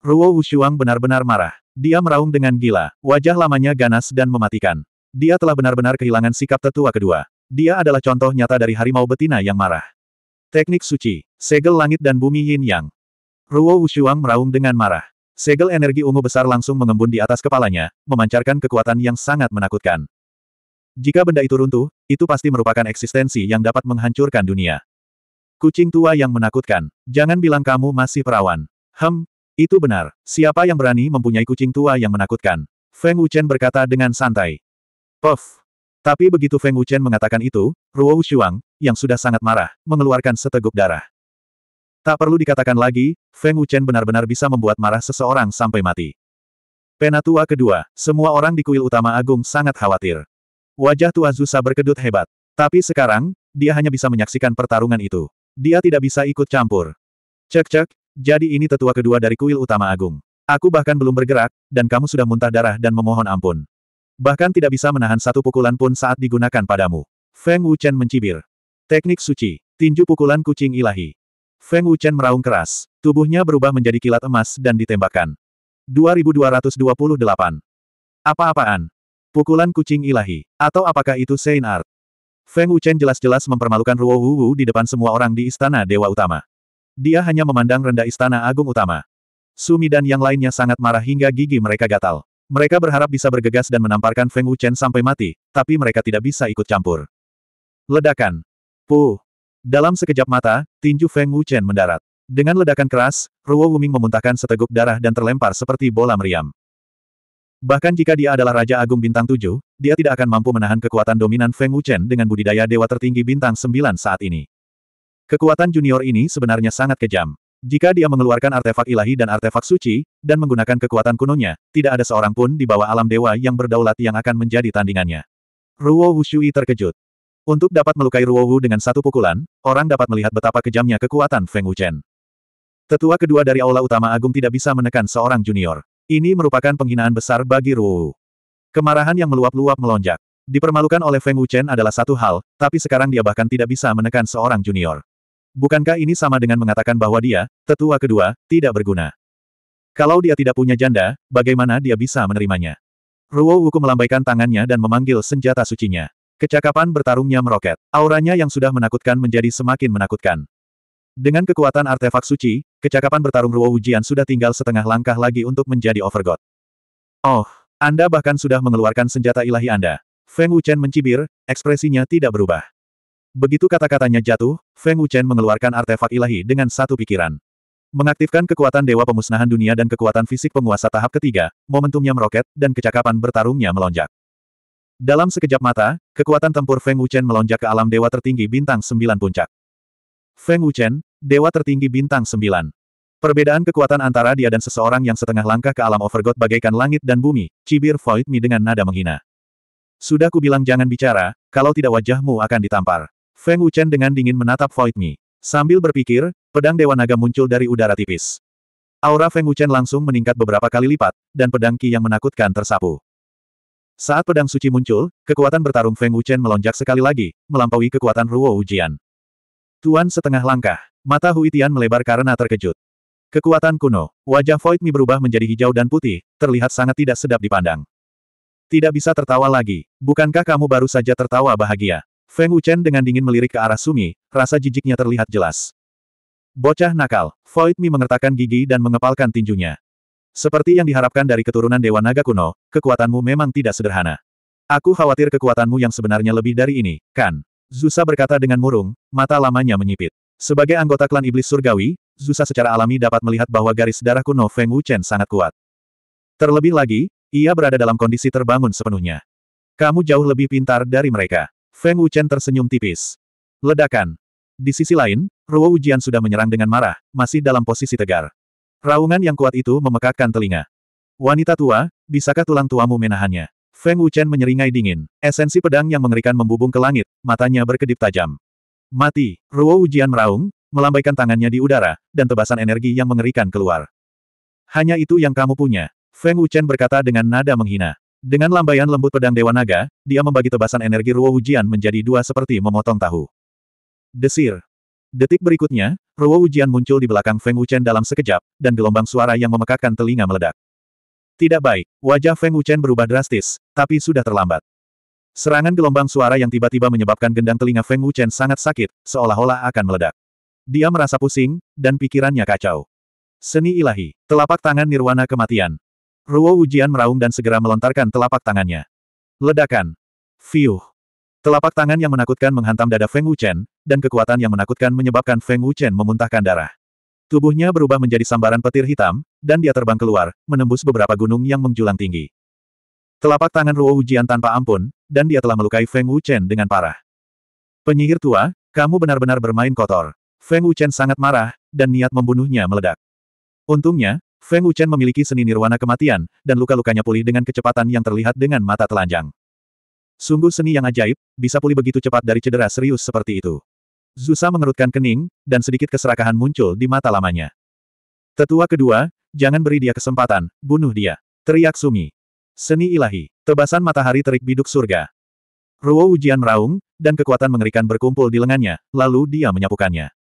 Ruo Shuang benar-benar marah. Dia meraung dengan gila, wajah lamanya ganas dan mematikan. Dia telah benar-benar kehilangan sikap tetua kedua. Dia adalah contoh nyata dari harimau betina yang marah. Teknik suci, segel langit dan bumi yin yang. Ruo Shuang meraung dengan marah. Segel energi ungu besar langsung mengembun di atas kepalanya, memancarkan kekuatan yang sangat menakutkan. Jika benda itu runtuh, itu pasti merupakan eksistensi yang dapat menghancurkan dunia. Kucing tua yang menakutkan. Jangan bilang kamu masih perawan. Hem, itu benar. Siapa yang berani mempunyai kucing tua yang menakutkan? Feng Wuchen berkata dengan santai. Puff. Tapi begitu Feng Wuchen mengatakan itu, Ruo Shuang, yang sudah sangat marah, mengeluarkan seteguk darah. Tak perlu dikatakan lagi, Feng Wuchen benar-benar bisa membuat marah seseorang sampai mati. Penatua kedua, semua orang di kuil utama agung sangat khawatir. Wajah tua Zusa berkedut hebat. Tapi sekarang, dia hanya bisa menyaksikan pertarungan itu. Dia tidak bisa ikut campur. Cek-cek, jadi ini tetua kedua dari kuil utama agung. Aku bahkan belum bergerak, dan kamu sudah muntah darah dan memohon ampun. Bahkan tidak bisa menahan satu pukulan pun saat digunakan padamu. Feng Wuchen mencibir. Teknik suci, tinju pukulan kucing ilahi. Feng Wuchen meraung keras, tubuhnya berubah menjadi kilat emas dan ditembakkan. 2228. Apa-apaan? Pukulan kucing ilahi. Atau apakah itu Saint Art? Feng Wuchen jelas-jelas mempermalukan Ruo Wu di depan semua orang di Istana Dewa Utama. Dia hanya memandang rendah Istana Agung Utama. Sumi dan yang lainnya sangat marah hingga gigi mereka gatal. Mereka berharap bisa bergegas dan menamparkan Feng Wuchen sampai mati, tapi mereka tidak bisa ikut campur. Ledakan. Puh. Dalam sekejap mata, tinju Feng Wuchen mendarat. Dengan ledakan keras, Ruo Wuming memuntahkan seteguk darah dan terlempar seperti bola meriam. Bahkan jika dia adalah Raja Agung Bintang 7, dia tidak akan mampu menahan kekuatan dominan Feng Wuchen dengan budidaya dewa tertinggi Bintang 9 saat ini. Kekuatan junior ini sebenarnya sangat kejam. Jika dia mengeluarkan artefak ilahi dan artefak suci, dan menggunakan kekuatan kunonya, tidak ada seorang pun di bawah alam dewa yang berdaulat yang akan menjadi tandingannya. Ruo Wushui terkejut. Untuk dapat melukai Ruo Wu dengan satu pukulan, orang dapat melihat betapa kejamnya kekuatan Feng Wuchen. Tetua kedua dari Aula Utama Agung tidak bisa menekan seorang junior. Ini merupakan penghinaan besar bagi Ruo. Kemarahan yang meluap-luap melonjak. Dipermalukan oleh Feng Wuchen adalah satu hal, tapi sekarang dia bahkan tidak bisa menekan seorang junior. Bukankah ini sama dengan mengatakan bahwa dia, tetua kedua, tidak berguna? Kalau dia tidak punya janda, bagaimana dia bisa menerimanya? Ruo Wuku melambaikan tangannya dan memanggil senjata sucinya. Kecakapan bertarungnya meroket. Auranya yang sudah menakutkan menjadi semakin menakutkan. Dengan kekuatan artefak suci, kecakapan bertarung Ruo Wujian sudah tinggal setengah langkah lagi untuk menjadi overgod. Oh, Anda bahkan sudah mengeluarkan senjata ilahi Anda. Feng Wuchen mencibir, ekspresinya tidak berubah. Begitu kata-katanya jatuh, Feng Wuchen mengeluarkan artefak ilahi dengan satu pikiran. Mengaktifkan kekuatan Dewa Pemusnahan Dunia dan kekuatan fisik penguasa tahap ketiga, momentumnya meroket, dan kecakapan bertarungnya melonjak. Dalam sekejap mata, kekuatan tempur Feng Wuchen melonjak ke alam dewa tertinggi bintang sembilan puncak. Feng Wuchen, dewa tertinggi bintang sembilan. Perbedaan kekuatan antara dia dan seseorang yang setengah langkah ke alam Overgod bagaikan langit dan bumi, cibir Void Mi dengan nada menghina. Sudah kubilang jangan bicara, kalau tidak wajahmu akan ditampar. Feng Wuchen dengan dingin menatap Void Mi. Sambil berpikir, pedang Dewa Naga muncul dari udara tipis. Aura Feng Wuchen langsung meningkat beberapa kali lipat, dan pedang Ki yang menakutkan tersapu. Saat pedang suci muncul, kekuatan bertarung Feng Wuchen melonjak sekali lagi, melampaui kekuatan Ruo Ujian. Tuan setengah langkah. Mata Huitian melebar karena terkejut. Kekuatan kuno, wajah Void Mi berubah menjadi hijau dan putih, terlihat sangat tidak sedap dipandang. Tidak bisa tertawa lagi, bukankah kamu baru saja tertawa bahagia? Feng Wuchen dengan dingin melirik ke arah Sumi, rasa jijiknya terlihat jelas. Bocah nakal, Void Mi mengertakkan gigi dan mengepalkan tinjunya. Seperti yang diharapkan dari keturunan Dewa Naga kuno, kekuatanmu memang tidak sederhana. Aku khawatir kekuatanmu yang sebenarnya lebih dari ini, kan? Zusa berkata dengan murung, mata lamanya menyipit. Sebagai anggota klan iblis surgawi, Zusa secara alami dapat melihat bahwa garis darah kuno Feng Wuchen sangat kuat. Terlebih lagi, ia berada dalam kondisi terbangun sepenuhnya. Kamu jauh lebih pintar dari mereka. Feng Wuchen tersenyum tipis. Ledakan. Di sisi lain, Ruo Ujian sudah menyerang dengan marah, masih dalam posisi tegar. Raungan yang kuat itu memekakkan telinga. Wanita tua, bisakah tulang tuamu menahannya? Feng Wuchen menyeringai dingin. Esensi pedang yang mengerikan membubung ke langit, matanya berkedip tajam. Mati, Ruo Ujian meraung, melambaikan tangannya di udara, dan tebasan energi yang mengerikan keluar. Hanya itu yang kamu punya, Feng Wuchen berkata dengan nada menghina. Dengan lambaian lembut pedang Dewa Naga, dia membagi tebasan energi Ruo Ujian menjadi dua seperti memotong tahu. Desir. Detik berikutnya, Ruo Ujian muncul di belakang Feng Wuchen dalam sekejap, dan gelombang suara yang memekakkan telinga meledak. Tidak baik, wajah Feng Wuchen berubah drastis, tapi sudah terlambat. Serangan gelombang suara yang tiba-tiba menyebabkan gendang telinga Feng Wuchen sangat sakit, seolah-olah akan meledak. Dia merasa pusing, dan pikirannya kacau. Seni ilahi, telapak tangan nirwana kematian. Ruo Ujian meraung dan segera melontarkan telapak tangannya. Ledakan. Fiuh. Telapak tangan yang menakutkan menghantam dada Feng Wuchen, dan kekuatan yang menakutkan menyebabkan Feng Wuchen memuntahkan darah. Tubuhnya berubah menjadi sambaran petir hitam, dan dia terbang keluar, menembus beberapa gunung yang menjulang tinggi. Telapak tangan Ruo Ujian tanpa ampun, dan dia telah melukai Feng Wuchen dengan parah. Penyihir tua, kamu benar-benar bermain kotor. Feng Wuchen sangat marah, dan niat membunuhnya meledak. Untungnya, Feng Wuchen memiliki seni nirwana kematian, dan luka-lukanya pulih dengan kecepatan yang terlihat dengan mata telanjang. Sungguh seni yang ajaib, bisa pulih begitu cepat dari cedera serius seperti itu. Zusa mengerutkan kening, dan sedikit keserakahan muncul di mata lamanya. Tetua kedua, jangan beri dia kesempatan, bunuh dia. Teriak Sumi. Seni ilahi. Tebasan matahari terik biduk surga. Ruo ujian meraung, dan kekuatan mengerikan berkumpul di lengannya, lalu dia menyapukannya.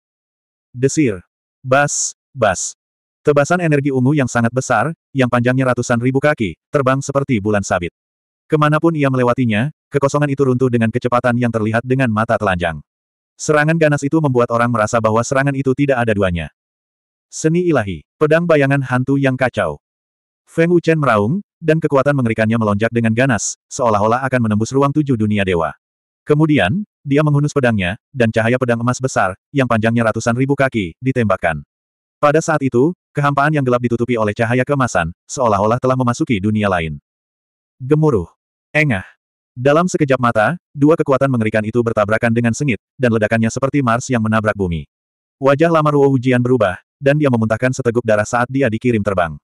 Desir. Bas, bas. Tebasan energi ungu yang sangat besar, yang panjangnya ratusan ribu kaki, terbang seperti bulan sabit. Kemanapun ia melewatinya, kekosongan itu runtuh dengan kecepatan yang terlihat dengan mata telanjang. Serangan ganas itu membuat orang merasa bahwa serangan itu tidak ada duanya. Seni ilahi, pedang bayangan hantu yang kacau. Feng Wuchen meraung, dan kekuatan mengerikannya melonjak dengan ganas, seolah-olah akan menembus ruang tujuh dunia dewa. Kemudian, dia menghunus pedangnya, dan cahaya pedang emas besar, yang panjangnya ratusan ribu kaki, ditembakkan. Pada saat itu, kehampaan yang gelap ditutupi oleh cahaya kemasan, seolah-olah telah memasuki dunia lain. Gemuruh. Engah. Dalam sekejap mata, dua kekuatan mengerikan itu bertabrakan dengan sengit, dan ledakannya seperti Mars yang menabrak bumi. Wajah lama Ruo Hujian berubah, dan dia memuntahkan seteguk darah saat dia dikirim terbang.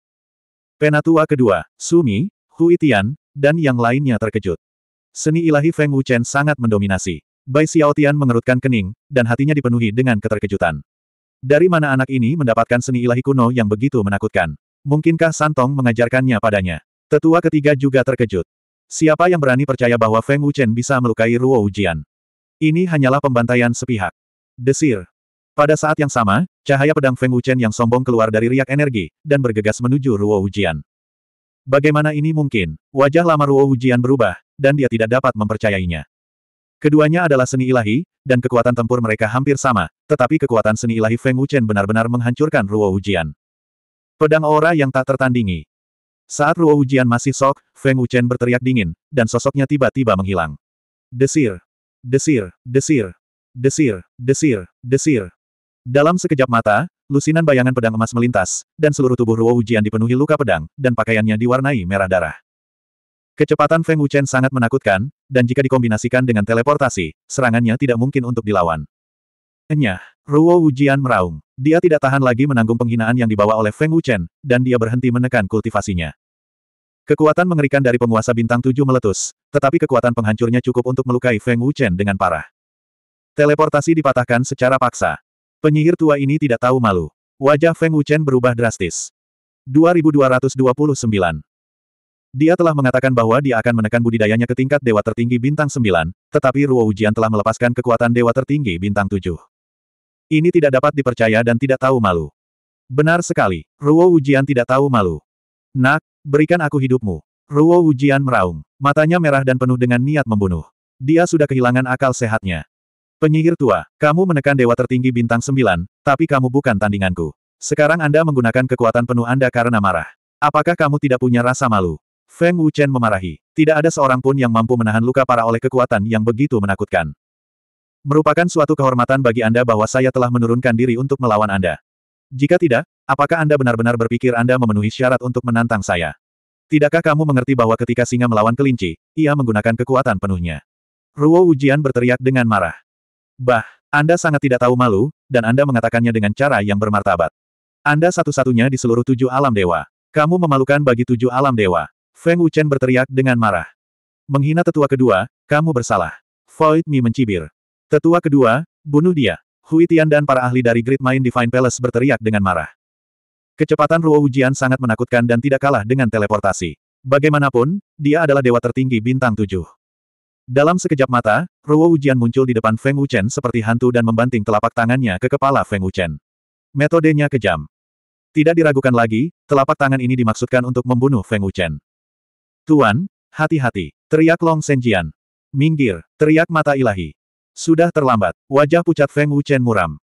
Penatua kedua, Sumi, Huitian, dan yang lainnya terkejut. Seni ilahi Feng Wuchen sangat mendominasi. Bai Xiaotian mengerutkan kening, dan hatinya dipenuhi dengan keterkejutan. Dari mana anak ini mendapatkan seni ilahi kuno yang begitu menakutkan? Mungkinkah Santong mengajarkannya padanya? Tetua ketiga juga terkejut. Siapa yang berani percaya bahwa Feng Wuchen bisa melukai Ruo Ujian? Ini hanyalah pembantaian sepihak. Desir. Pada saat yang sama, cahaya pedang Feng Wuchen yang sombong keluar dari riak energi, dan bergegas menuju Ruo Wujian. Bagaimana ini mungkin? Wajah lama Ruo Wujian berubah, dan dia tidak dapat mempercayainya. Keduanya adalah seni ilahi, dan kekuatan tempur mereka hampir sama, tetapi kekuatan seni ilahi Feng Wuchen benar-benar menghancurkan Ruo Wujian. Pedang aura yang tak tertandingi. Saat Ruo Wujian masih sok, Feng Wuchen berteriak dingin, dan sosoknya tiba-tiba menghilang. Desir. Desir, desir, desir, desir, desir, dalam sekejap mata, lusinan bayangan pedang emas melintas, dan seluruh tubuh Ruo Wujian dipenuhi luka pedang, dan pakaiannya diwarnai merah darah. Kecepatan Feng Wuchen sangat menakutkan, dan jika dikombinasikan dengan teleportasi, serangannya tidak mungkin untuk dilawan. Enyah, Ruo Wujian meraung. Dia tidak tahan lagi menanggung penghinaan yang dibawa oleh Feng Wuchen, dan dia berhenti menekan kultivasinya. Kekuatan mengerikan dari penguasa bintang tujuh meletus, tetapi kekuatan penghancurnya cukup untuk melukai Feng Wuchen dengan parah. Teleportasi dipatahkan secara paksa, Penyihir tua ini tidak tahu malu. Wajah Feng Wuchen berubah drastis. 2229. Dia telah mengatakan bahwa dia akan menekan budidayanya ke tingkat dewa tertinggi bintang 9, tetapi Ruo Ujian telah melepaskan kekuatan dewa tertinggi bintang 7. Ini tidak dapat dipercaya dan tidak tahu malu. Benar sekali, Ruo Ujian tidak tahu malu. Nak, berikan aku hidupmu. Ruo Ujian meraung, matanya merah dan penuh dengan niat membunuh. Dia sudah kehilangan akal sehatnya. Penyihir tua, kamu menekan dewa tertinggi bintang sembilan, tapi kamu bukan tandinganku. Sekarang Anda menggunakan kekuatan penuh Anda karena marah. Apakah kamu tidak punya rasa malu? Feng Wuchen memarahi. Tidak ada seorang pun yang mampu menahan luka parah oleh kekuatan yang begitu menakutkan. Merupakan suatu kehormatan bagi Anda bahwa saya telah menurunkan diri untuk melawan Anda. Jika tidak, apakah Anda benar-benar berpikir Anda memenuhi syarat untuk menantang saya? Tidakkah kamu mengerti bahwa ketika singa melawan kelinci, ia menggunakan kekuatan penuhnya? Ruo Ujian berteriak dengan marah. Bah, Anda sangat tidak tahu malu, dan Anda mengatakannya dengan cara yang bermartabat. Anda satu-satunya di seluruh tujuh alam dewa. Kamu memalukan bagi tujuh alam dewa. Feng Wuchen berteriak dengan marah. Menghina tetua kedua, kamu bersalah. Void Mi mencibir. Tetua kedua, bunuh dia. Hui Tian dan para ahli dari Great Mind Divine Palace berteriak dengan marah. Kecepatan Ruo Ujian sangat menakutkan dan tidak kalah dengan teleportasi. Bagaimanapun, dia adalah dewa tertinggi bintang tujuh. Dalam sekejap mata, Ruo Ujian muncul di depan Feng Wuchen seperti hantu dan membanting telapak tangannya ke kepala Feng Wuchen. Metodenya kejam. Tidak diragukan lagi, telapak tangan ini dimaksudkan untuk membunuh Feng Wuchen. Tuan, hati-hati, teriak Long Senjian. Minggir, teriak mata ilahi. Sudah terlambat, wajah pucat Feng Wuchen muram.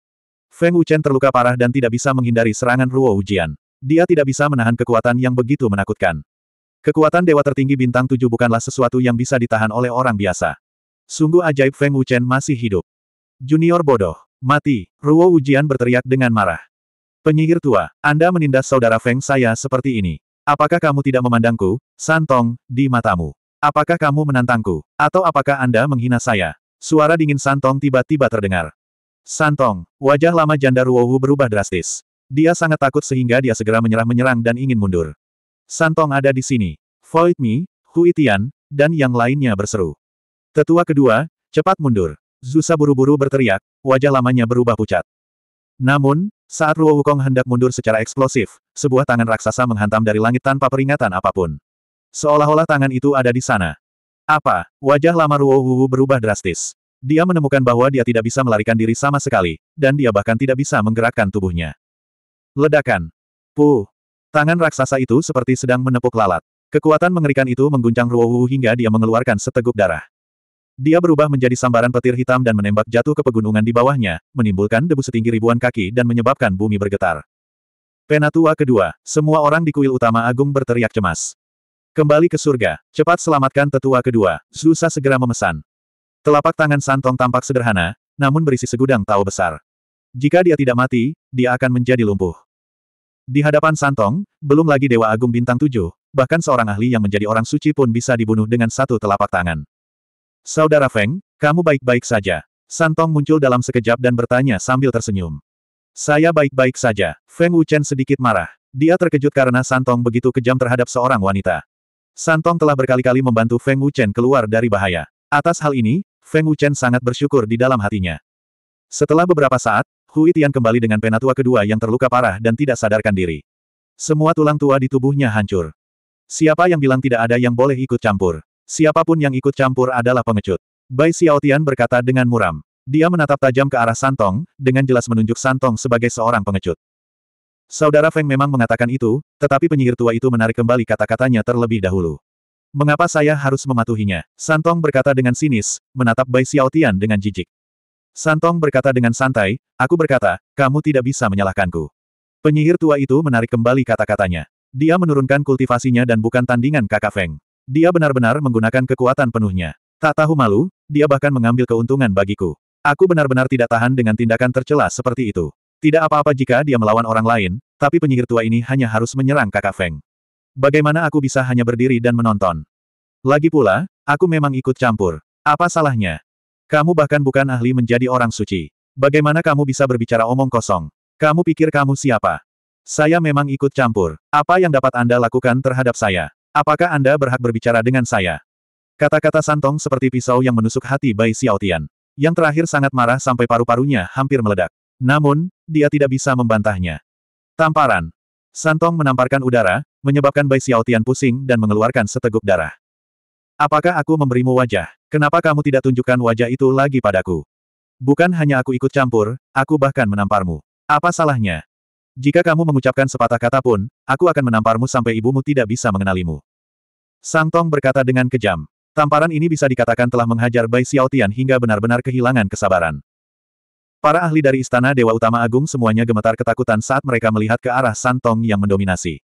Feng Wuchen terluka parah dan tidak bisa menghindari serangan Ruo Ujian. Dia tidak bisa menahan kekuatan yang begitu menakutkan. Kekuatan dewa tertinggi bintang tujuh bukanlah sesuatu yang bisa ditahan oleh orang biasa. Sungguh ajaib Feng Wuchen masih hidup. Junior bodoh. Mati, Ruo Ujian berteriak dengan marah. Penyihir tua, Anda menindas saudara Feng saya seperti ini. Apakah kamu tidak memandangku, Santong, di matamu? Apakah kamu menantangku? Atau apakah Anda menghina saya? Suara dingin Santong tiba-tiba terdengar. Santong, wajah lama janda Wu berubah drastis. Dia sangat takut sehingga dia segera menyerah menyerang dan ingin mundur. Santong ada di sini. Void Mi, Hui dan yang lainnya berseru. Tetua kedua, cepat mundur. Zusa buru-buru berteriak, wajah lamanya berubah pucat. Namun, saat Ruo Wukong hendak mundur secara eksplosif, sebuah tangan raksasa menghantam dari langit tanpa peringatan apapun. Seolah-olah tangan itu ada di sana. Apa? Wajah lama Ruo Wu berubah drastis. Dia menemukan bahwa dia tidak bisa melarikan diri sama sekali, dan dia bahkan tidak bisa menggerakkan tubuhnya. Ledakan. Puh. Tangan raksasa itu seperti sedang menepuk lalat. Kekuatan mengerikan itu mengguncang Wu hingga dia mengeluarkan seteguk darah. Dia berubah menjadi sambaran petir hitam dan menembak jatuh ke pegunungan di bawahnya, menimbulkan debu setinggi ribuan kaki dan menyebabkan bumi bergetar. Penatua kedua, semua orang di kuil utama agung berteriak cemas. Kembali ke surga, cepat selamatkan tetua kedua, Zusa segera memesan. Telapak tangan Santong tampak sederhana, namun berisi segudang tahu besar. Jika dia tidak mati, dia akan menjadi lumpuh. Di hadapan Santong, belum lagi Dewa Agung Bintang Tujuh, bahkan seorang ahli yang menjadi orang suci pun bisa dibunuh dengan satu telapak tangan. Saudara Feng, kamu baik-baik saja. Santong muncul dalam sekejap dan bertanya sambil tersenyum. Saya baik-baik saja. Feng Wuchen sedikit marah. Dia terkejut karena Santong begitu kejam terhadap seorang wanita. Santong telah berkali-kali membantu Feng Wuchen keluar dari bahaya. Atas hal ini, Feng Wuchen sangat bersyukur di dalam hatinya. Setelah beberapa saat, Hui Tian kembali dengan penatua kedua yang terluka parah dan tidak sadarkan diri. Semua tulang tua di tubuhnya hancur. Siapa yang bilang tidak ada yang boleh ikut campur? Siapapun yang ikut campur adalah pengecut. Bai Xiaotian berkata dengan muram. Dia menatap tajam ke arah Santong, dengan jelas menunjuk Santong sebagai seorang pengecut. Saudara Feng memang mengatakan itu, tetapi penyihir tua itu menarik kembali kata-katanya terlebih dahulu. Mengapa saya harus mematuhinya? Santong berkata dengan sinis, menatap Bai Xiaotian dengan jijik. Santong berkata dengan santai, aku berkata, kamu tidak bisa menyalahkanku. Penyihir tua itu menarik kembali kata-katanya. Dia menurunkan kultivasinya dan bukan tandingan kakak Feng. Dia benar-benar menggunakan kekuatan penuhnya. Tak tahu malu, dia bahkan mengambil keuntungan bagiku. Aku benar-benar tidak tahan dengan tindakan tercela seperti itu. Tidak apa-apa jika dia melawan orang lain, tapi penyihir tua ini hanya harus menyerang kakak Feng. Bagaimana aku bisa hanya berdiri dan menonton? Lagi pula, aku memang ikut campur. Apa salahnya? Kamu bahkan bukan ahli menjadi orang suci. Bagaimana kamu bisa berbicara omong kosong? Kamu pikir kamu siapa? Saya memang ikut campur. Apa yang dapat Anda lakukan terhadap saya? Apakah Anda berhak berbicara dengan saya? Kata-kata Santong seperti pisau yang menusuk hati Bai Xiaotian. Yang terakhir sangat marah sampai paru-parunya hampir meledak. Namun, dia tidak bisa membantahnya. Tamparan. Santong menamparkan udara, menyebabkan Bai Xiaotian pusing dan mengeluarkan seteguk darah. Apakah aku memberimu wajah? Kenapa kamu tidak tunjukkan wajah itu lagi padaku? Bukan hanya aku ikut campur, aku bahkan menamparmu. Apa salahnya? Jika kamu mengucapkan sepatah kata pun, aku akan menamparmu sampai ibumu tidak bisa mengenalimu. Sang Tong berkata dengan kejam. Tamparan ini bisa dikatakan telah menghajar Bai Xiaotian hingga benar-benar kehilangan kesabaran. Para ahli dari Istana Dewa Utama Agung semuanya gemetar ketakutan saat mereka melihat ke arah Santong yang mendominasi.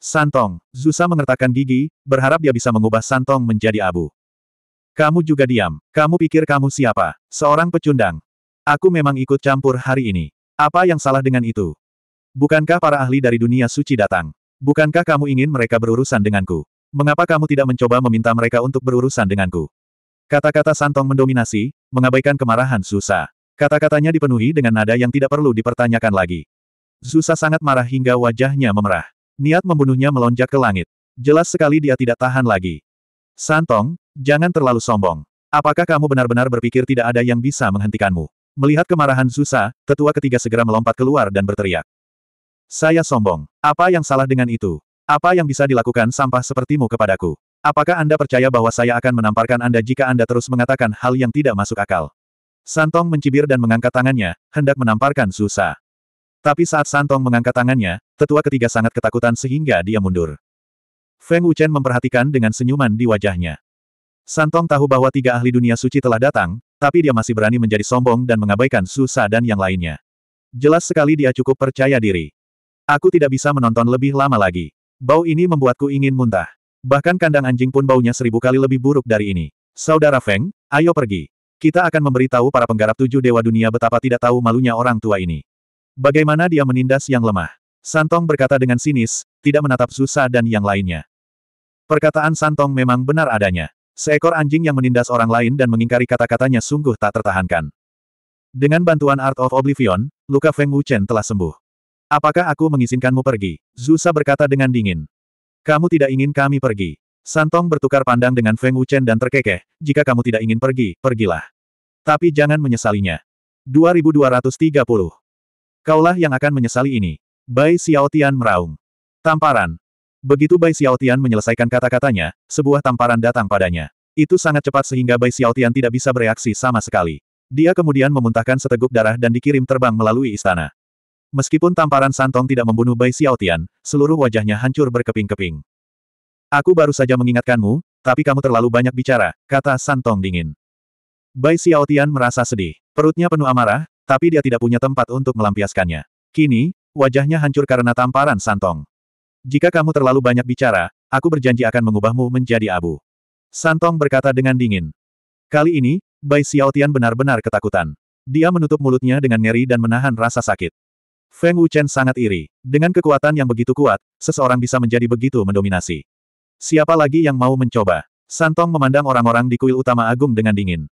Santong, Zusa mengertakkan gigi, berharap dia bisa mengubah Santong menjadi abu. Kamu juga diam. Kamu pikir kamu siapa? Seorang pecundang. Aku memang ikut campur hari ini. Apa yang salah dengan itu? Bukankah para ahli dari dunia suci datang? Bukankah kamu ingin mereka berurusan denganku? Mengapa kamu tidak mencoba meminta mereka untuk berurusan denganku? Kata-kata Santong mendominasi, mengabaikan kemarahan Zusa. Kata-katanya dipenuhi dengan nada yang tidak perlu dipertanyakan lagi. Zusa sangat marah hingga wajahnya memerah. Niat membunuhnya melonjak ke langit. Jelas sekali dia tidak tahan lagi. Santong, jangan terlalu sombong. Apakah kamu benar-benar berpikir tidak ada yang bisa menghentikanmu? Melihat kemarahan Zusa, tetua ketiga segera melompat keluar dan berteriak. Saya sombong. Apa yang salah dengan itu? Apa yang bisa dilakukan sampah sepertimu kepadaku? Apakah Anda percaya bahwa saya akan menamparkan Anda jika Anda terus mengatakan hal yang tidak masuk akal? Santong mencibir dan mengangkat tangannya, hendak menamparkan Zusa. Tapi saat Santong mengangkat tangannya, tetua ketiga sangat ketakutan sehingga dia mundur. Feng Wuchen memperhatikan dengan senyuman di wajahnya. Santong tahu bahwa tiga ahli dunia suci telah datang, tapi dia masih berani menjadi sombong dan mengabaikan Susa dan yang lainnya. Jelas sekali dia cukup percaya diri. Aku tidak bisa menonton lebih lama lagi. Bau ini membuatku ingin muntah. Bahkan kandang anjing pun baunya seribu kali lebih buruk dari ini. Saudara Feng, ayo pergi. Kita akan memberitahu para penggarap tujuh dewa dunia betapa tidak tahu malunya orang tua ini. Bagaimana dia menindas yang lemah? Santong berkata dengan sinis, tidak menatap Zusa dan yang lainnya. Perkataan Santong memang benar adanya. Seekor anjing yang menindas orang lain dan mengingkari kata-katanya sungguh tak tertahankan. Dengan bantuan Art of Oblivion, luka Feng Wuchen telah sembuh. Apakah aku mengizinkanmu pergi? Zusa berkata dengan dingin. Kamu tidak ingin kami pergi. Santong bertukar pandang dengan Feng Wuchen dan terkekeh, jika kamu tidak ingin pergi, pergilah. Tapi jangan menyesalinya. 2230 Kaulah yang akan menyesali ini. Bai Xiaotian meraung. Tamparan. Begitu Bai Xiaotian menyelesaikan kata-katanya, sebuah tamparan datang padanya. Itu sangat cepat sehingga Bai Xiaotian tidak bisa bereaksi sama sekali. Dia kemudian memuntahkan seteguk darah dan dikirim terbang melalui istana. Meskipun tamparan Santong tidak membunuh Bai Xiaotian, seluruh wajahnya hancur berkeping-keping. Aku baru saja mengingatkanmu, tapi kamu terlalu banyak bicara, kata Santong dingin. Bai Xiaotian merasa sedih. Perutnya penuh amarah, tapi dia tidak punya tempat untuk melampiaskannya. Kini, wajahnya hancur karena tamparan Santong. Jika kamu terlalu banyak bicara, aku berjanji akan mengubahmu menjadi abu. Santong berkata dengan dingin. Kali ini, Bai Xiaotian benar-benar ketakutan. Dia menutup mulutnya dengan ngeri dan menahan rasa sakit. Feng Wuchen sangat iri. Dengan kekuatan yang begitu kuat, seseorang bisa menjadi begitu mendominasi. Siapa lagi yang mau mencoba? Santong memandang orang-orang di kuil utama agung dengan dingin.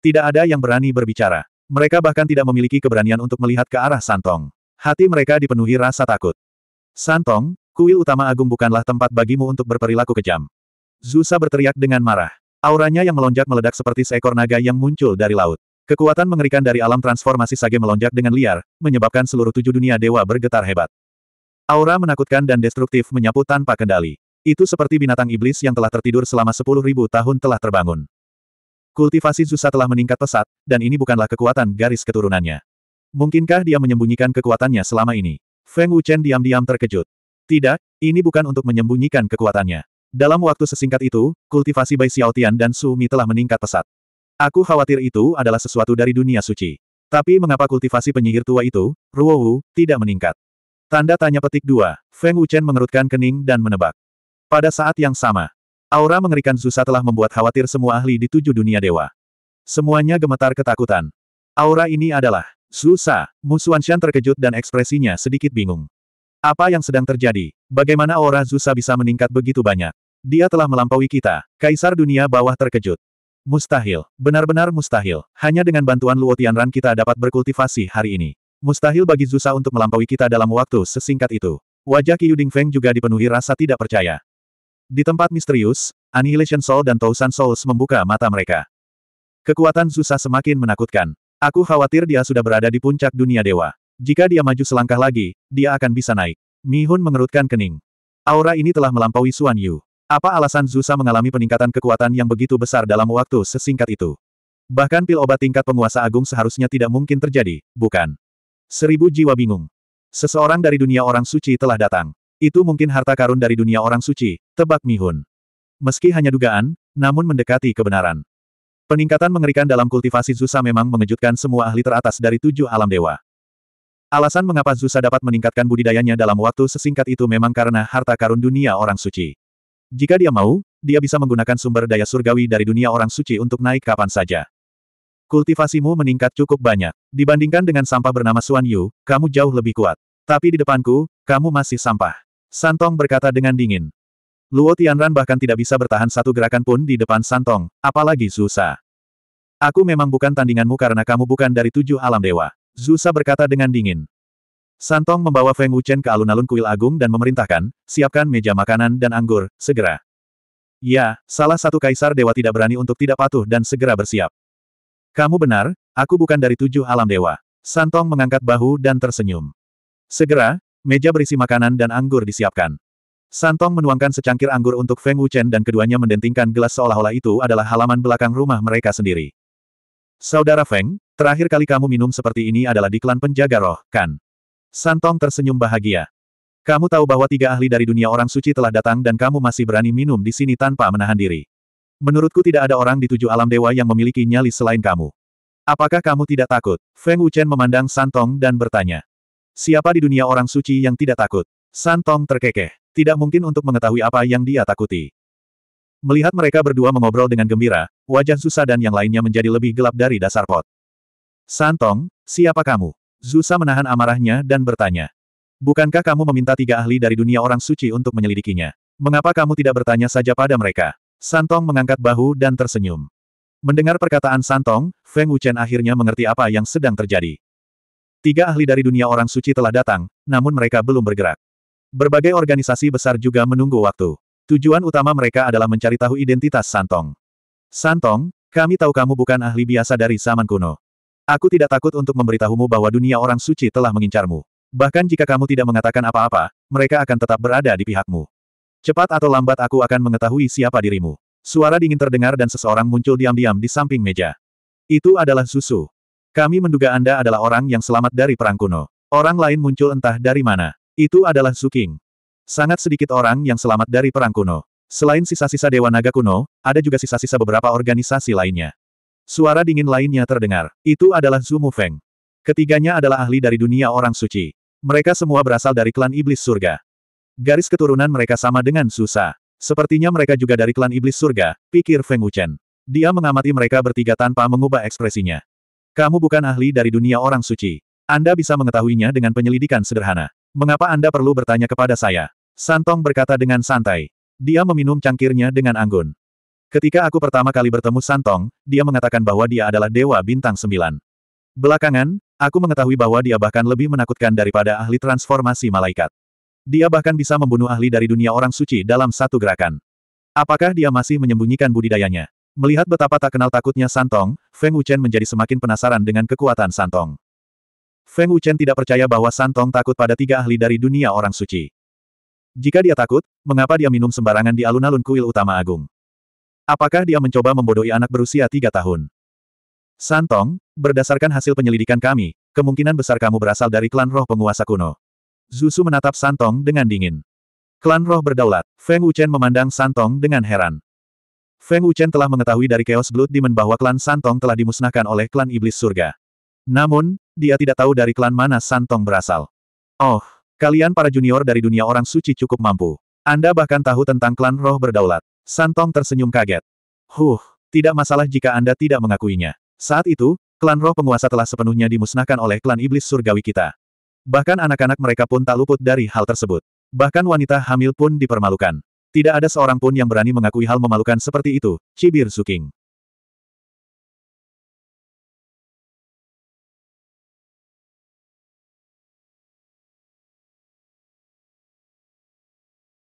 Tidak ada yang berani berbicara. Mereka bahkan tidak memiliki keberanian untuk melihat ke arah Santong. Hati mereka dipenuhi rasa takut. Santong, kuil utama agung bukanlah tempat bagimu untuk berperilaku kejam. Zusa berteriak dengan marah. Auranya yang melonjak meledak seperti seekor naga yang muncul dari laut. Kekuatan mengerikan dari alam transformasi sage melonjak dengan liar, menyebabkan seluruh tujuh dunia dewa bergetar hebat. Aura menakutkan dan destruktif menyapu tanpa kendali. Itu seperti binatang iblis yang telah tertidur selama sepuluh ribu tahun telah terbangun. Kultivasi Zusa telah meningkat pesat, dan ini bukanlah kekuatan garis keturunannya. Mungkinkah dia menyembunyikan kekuatannya selama ini? Feng Wuchen diam-diam terkejut. Tidak, ini bukan untuk menyembunyikan kekuatannya. Dalam waktu sesingkat itu, kultivasi Bai Xiaotian dan Su Mi telah meningkat pesat. Aku khawatir itu adalah sesuatu dari dunia suci. Tapi mengapa kultivasi penyihir tua itu, Ruo Wu, tidak meningkat? Tanda tanya petik dua, Feng Wuchen mengerutkan kening dan menebak. Pada saat yang sama, Aura mengerikan Zusa telah membuat khawatir semua ahli di tujuh dunia dewa. Semuanya gemetar ketakutan. Aura ini adalah Zusa. Susa. Musuanshan terkejut dan ekspresinya sedikit bingung. Apa yang sedang terjadi? Bagaimana aura Zusa bisa meningkat begitu banyak? Dia telah melampaui kita. Kaisar dunia bawah terkejut. Mustahil. Benar-benar mustahil. Hanya dengan bantuan Luo Tianran kita dapat berkultivasi hari ini. Mustahil bagi Zusa untuk melampaui kita dalam waktu sesingkat itu. Wajah Qiu Dingfeng juga dipenuhi rasa tidak percaya. Di tempat misterius, Annihilation Soul dan Tousan Souls membuka mata mereka. Kekuatan Zusa semakin menakutkan. Aku khawatir dia sudah berada di puncak dunia dewa. Jika dia maju selangkah lagi, dia akan bisa naik. Mi Mihun mengerutkan kening. Aura ini telah melampaui Suan Yu. Apa alasan Zusa mengalami peningkatan kekuatan yang begitu besar dalam waktu sesingkat itu? Bahkan pil obat tingkat penguasa agung seharusnya tidak mungkin terjadi, bukan? Seribu jiwa bingung. Seseorang dari dunia orang suci telah datang. Itu mungkin harta karun dari dunia orang suci, tebak Mihun. Meski hanya dugaan, namun mendekati kebenaran. Peningkatan mengerikan dalam kultivasi Zusa memang mengejutkan semua ahli teratas dari tujuh alam dewa. Alasan mengapa Zusa dapat meningkatkan budidayanya dalam waktu sesingkat itu memang karena harta karun dunia orang suci. Jika dia mau, dia bisa menggunakan sumber daya surgawi dari dunia orang suci untuk naik kapan saja. Kultivasimu meningkat cukup banyak. Dibandingkan dengan sampah bernama Suan Yu, kamu jauh lebih kuat. Tapi di depanku, kamu masih sampah. Santong berkata dengan dingin. Luo Tianran bahkan tidak bisa bertahan satu gerakan pun di depan Santong, apalagi Zusa. Aku memang bukan tandinganmu karena kamu bukan dari tujuh alam dewa. Zusa berkata dengan dingin. Santong membawa Feng Wuchen ke alun-alun kuil agung dan memerintahkan, siapkan meja makanan dan anggur, segera. Ya, salah satu kaisar dewa tidak berani untuk tidak patuh dan segera bersiap. Kamu benar, aku bukan dari tujuh alam dewa. Santong mengangkat bahu dan tersenyum. Segera, meja berisi makanan dan anggur disiapkan. Santong menuangkan secangkir anggur untuk Feng Wuchen dan keduanya mendentingkan gelas seolah-olah itu adalah halaman belakang rumah mereka sendiri. Saudara Feng, terakhir kali kamu minum seperti ini adalah di klan penjaga roh, kan? Santong tersenyum bahagia. Kamu tahu bahwa tiga ahli dari dunia orang suci telah datang dan kamu masih berani minum di sini tanpa menahan diri. Menurutku tidak ada orang di tujuh alam dewa yang memiliki nyali selain kamu. Apakah kamu tidak takut? Feng Wuchen memandang Santong dan bertanya. Siapa di dunia orang suci yang tidak takut? Santong terkekeh. Tidak mungkin untuk mengetahui apa yang dia takuti. Melihat mereka berdua mengobrol dengan gembira, wajah Zusa dan yang lainnya menjadi lebih gelap dari dasar pot. Santong, siapa kamu? Zusa menahan amarahnya dan bertanya. Bukankah kamu meminta tiga ahli dari dunia orang suci untuk menyelidikinya? Mengapa kamu tidak bertanya saja pada mereka? Santong mengangkat bahu dan tersenyum. Mendengar perkataan Santong, Feng Wuchen akhirnya mengerti apa yang sedang terjadi. Tiga ahli dari dunia orang suci telah datang, namun mereka belum bergerak. Berbagai organisasi besar juga menunggu waktu. Tujuan utama mereka adalah mencari tahu identitas Santong. Santong, kami tahu kamu bukan ahli biasa dari zaman kuno. Aku tidak takut untuk memberitahumu bahwa dunia orang suci telah mengincarmu. Bahkan jika kamu tidak mengatakan apa-apa, mereka akan tetap berada di pihakmu. Cepat atau lambat aku akan mengetahui siapa dirimu. Suara dingin terdengar dan seseorang muncul diam-diam di samping meja. Itu adalah susu. Kami menduga Anda adalah orang yang selamat dari perang kuno. Orang lain muncul entah dari mana. Itu adalah Suking. Sangat sedikit orang yang selamat dari perang kuno. Selain sisa-sisa Dewa Naga kuno, ada juga sisa-sisa beberapa organisasi lainnya. Suara dingin lainnya terdengar. Itu adalah Zumu Feng. Ketiganya adalah ahli dari dunia orang suci. Mereka semua berasal dari klan iblis surga. Garis keturunan mereka sama dengan Susa. Sepertinya mereka juga dari klan iblis surga, pikir Feng Wuchen. Dia mengamati mereka bertiga tanpa mengubah ekspresinya. Kamu bukan ahli dari dunia orang suci. Anda bisa mengetahuinya dengan penyelidikan sederhana. Mengapa Anda perlu bertanya kepada saya? Santong berkata dengan santai. Dia meminum cangkirnya dengan anggun. Ketika aku pertama kali bertemu Santong, dia mengatakan bahwa dia adalah Dewa Bintang Sembilan. Belakangan, aku mengetahui bahwa dia bahkan lebih menakutkan daripada ahli transformasi malaikat. Dia bahkan bisa membunuh ahli dari dunia orang suci dalam satu gerakan. Apakah dia masih menyembunyikan budidayanya? Melihat betapa tak kenal takutnya Santong, Feng Wuchen menjadi semakin penasaran dengan kekuatan Santong. Feng Wuchen tidak percaya bahwa Santong takut pada tiga ahli dari dunia orang suci. Jika dia takut, mengapa dia minum sembarangan di alun-alun kuil utama agung? Apakah dia mencoba membodohi anak berusia tiga tahun? Santong, berdasarkan hasil penyelidikan kami, kemungkinan besar kamu berasal dari klan roh penguasa kuno. Zusu menatap Santong dengan dingin. Klan roh berdaulat, Feng Wuchen memandang Santong dengan heran. Feng Wuchen telah mengetahui dari Chaos Blood Demon bahwa klan Santong telah dimusnahkan oleh klan Iblis Surga. Namun, dia tidak tahu dari klan mana Santong berasal. Oh, kalian para junior dari dunia orang suci cukup mampu. Anda bahkan tahu tentang klan roh berdaulat. Santong tersenyum kaget. Huh, tidak masalah jika Anda tidak mengakuinya. Saat itu, klan roh penguasa telah sepenuhnya dimusnahkan oleh klan iblis surgawi kita. Bahkan anak-anak mereka pun tak luput dari hal tersebut. Bahkan wanita hamil pun dipermalukan. Tidak ada seorang pun yang berani mengakui hal memalukan seperti itu, cibir Suking.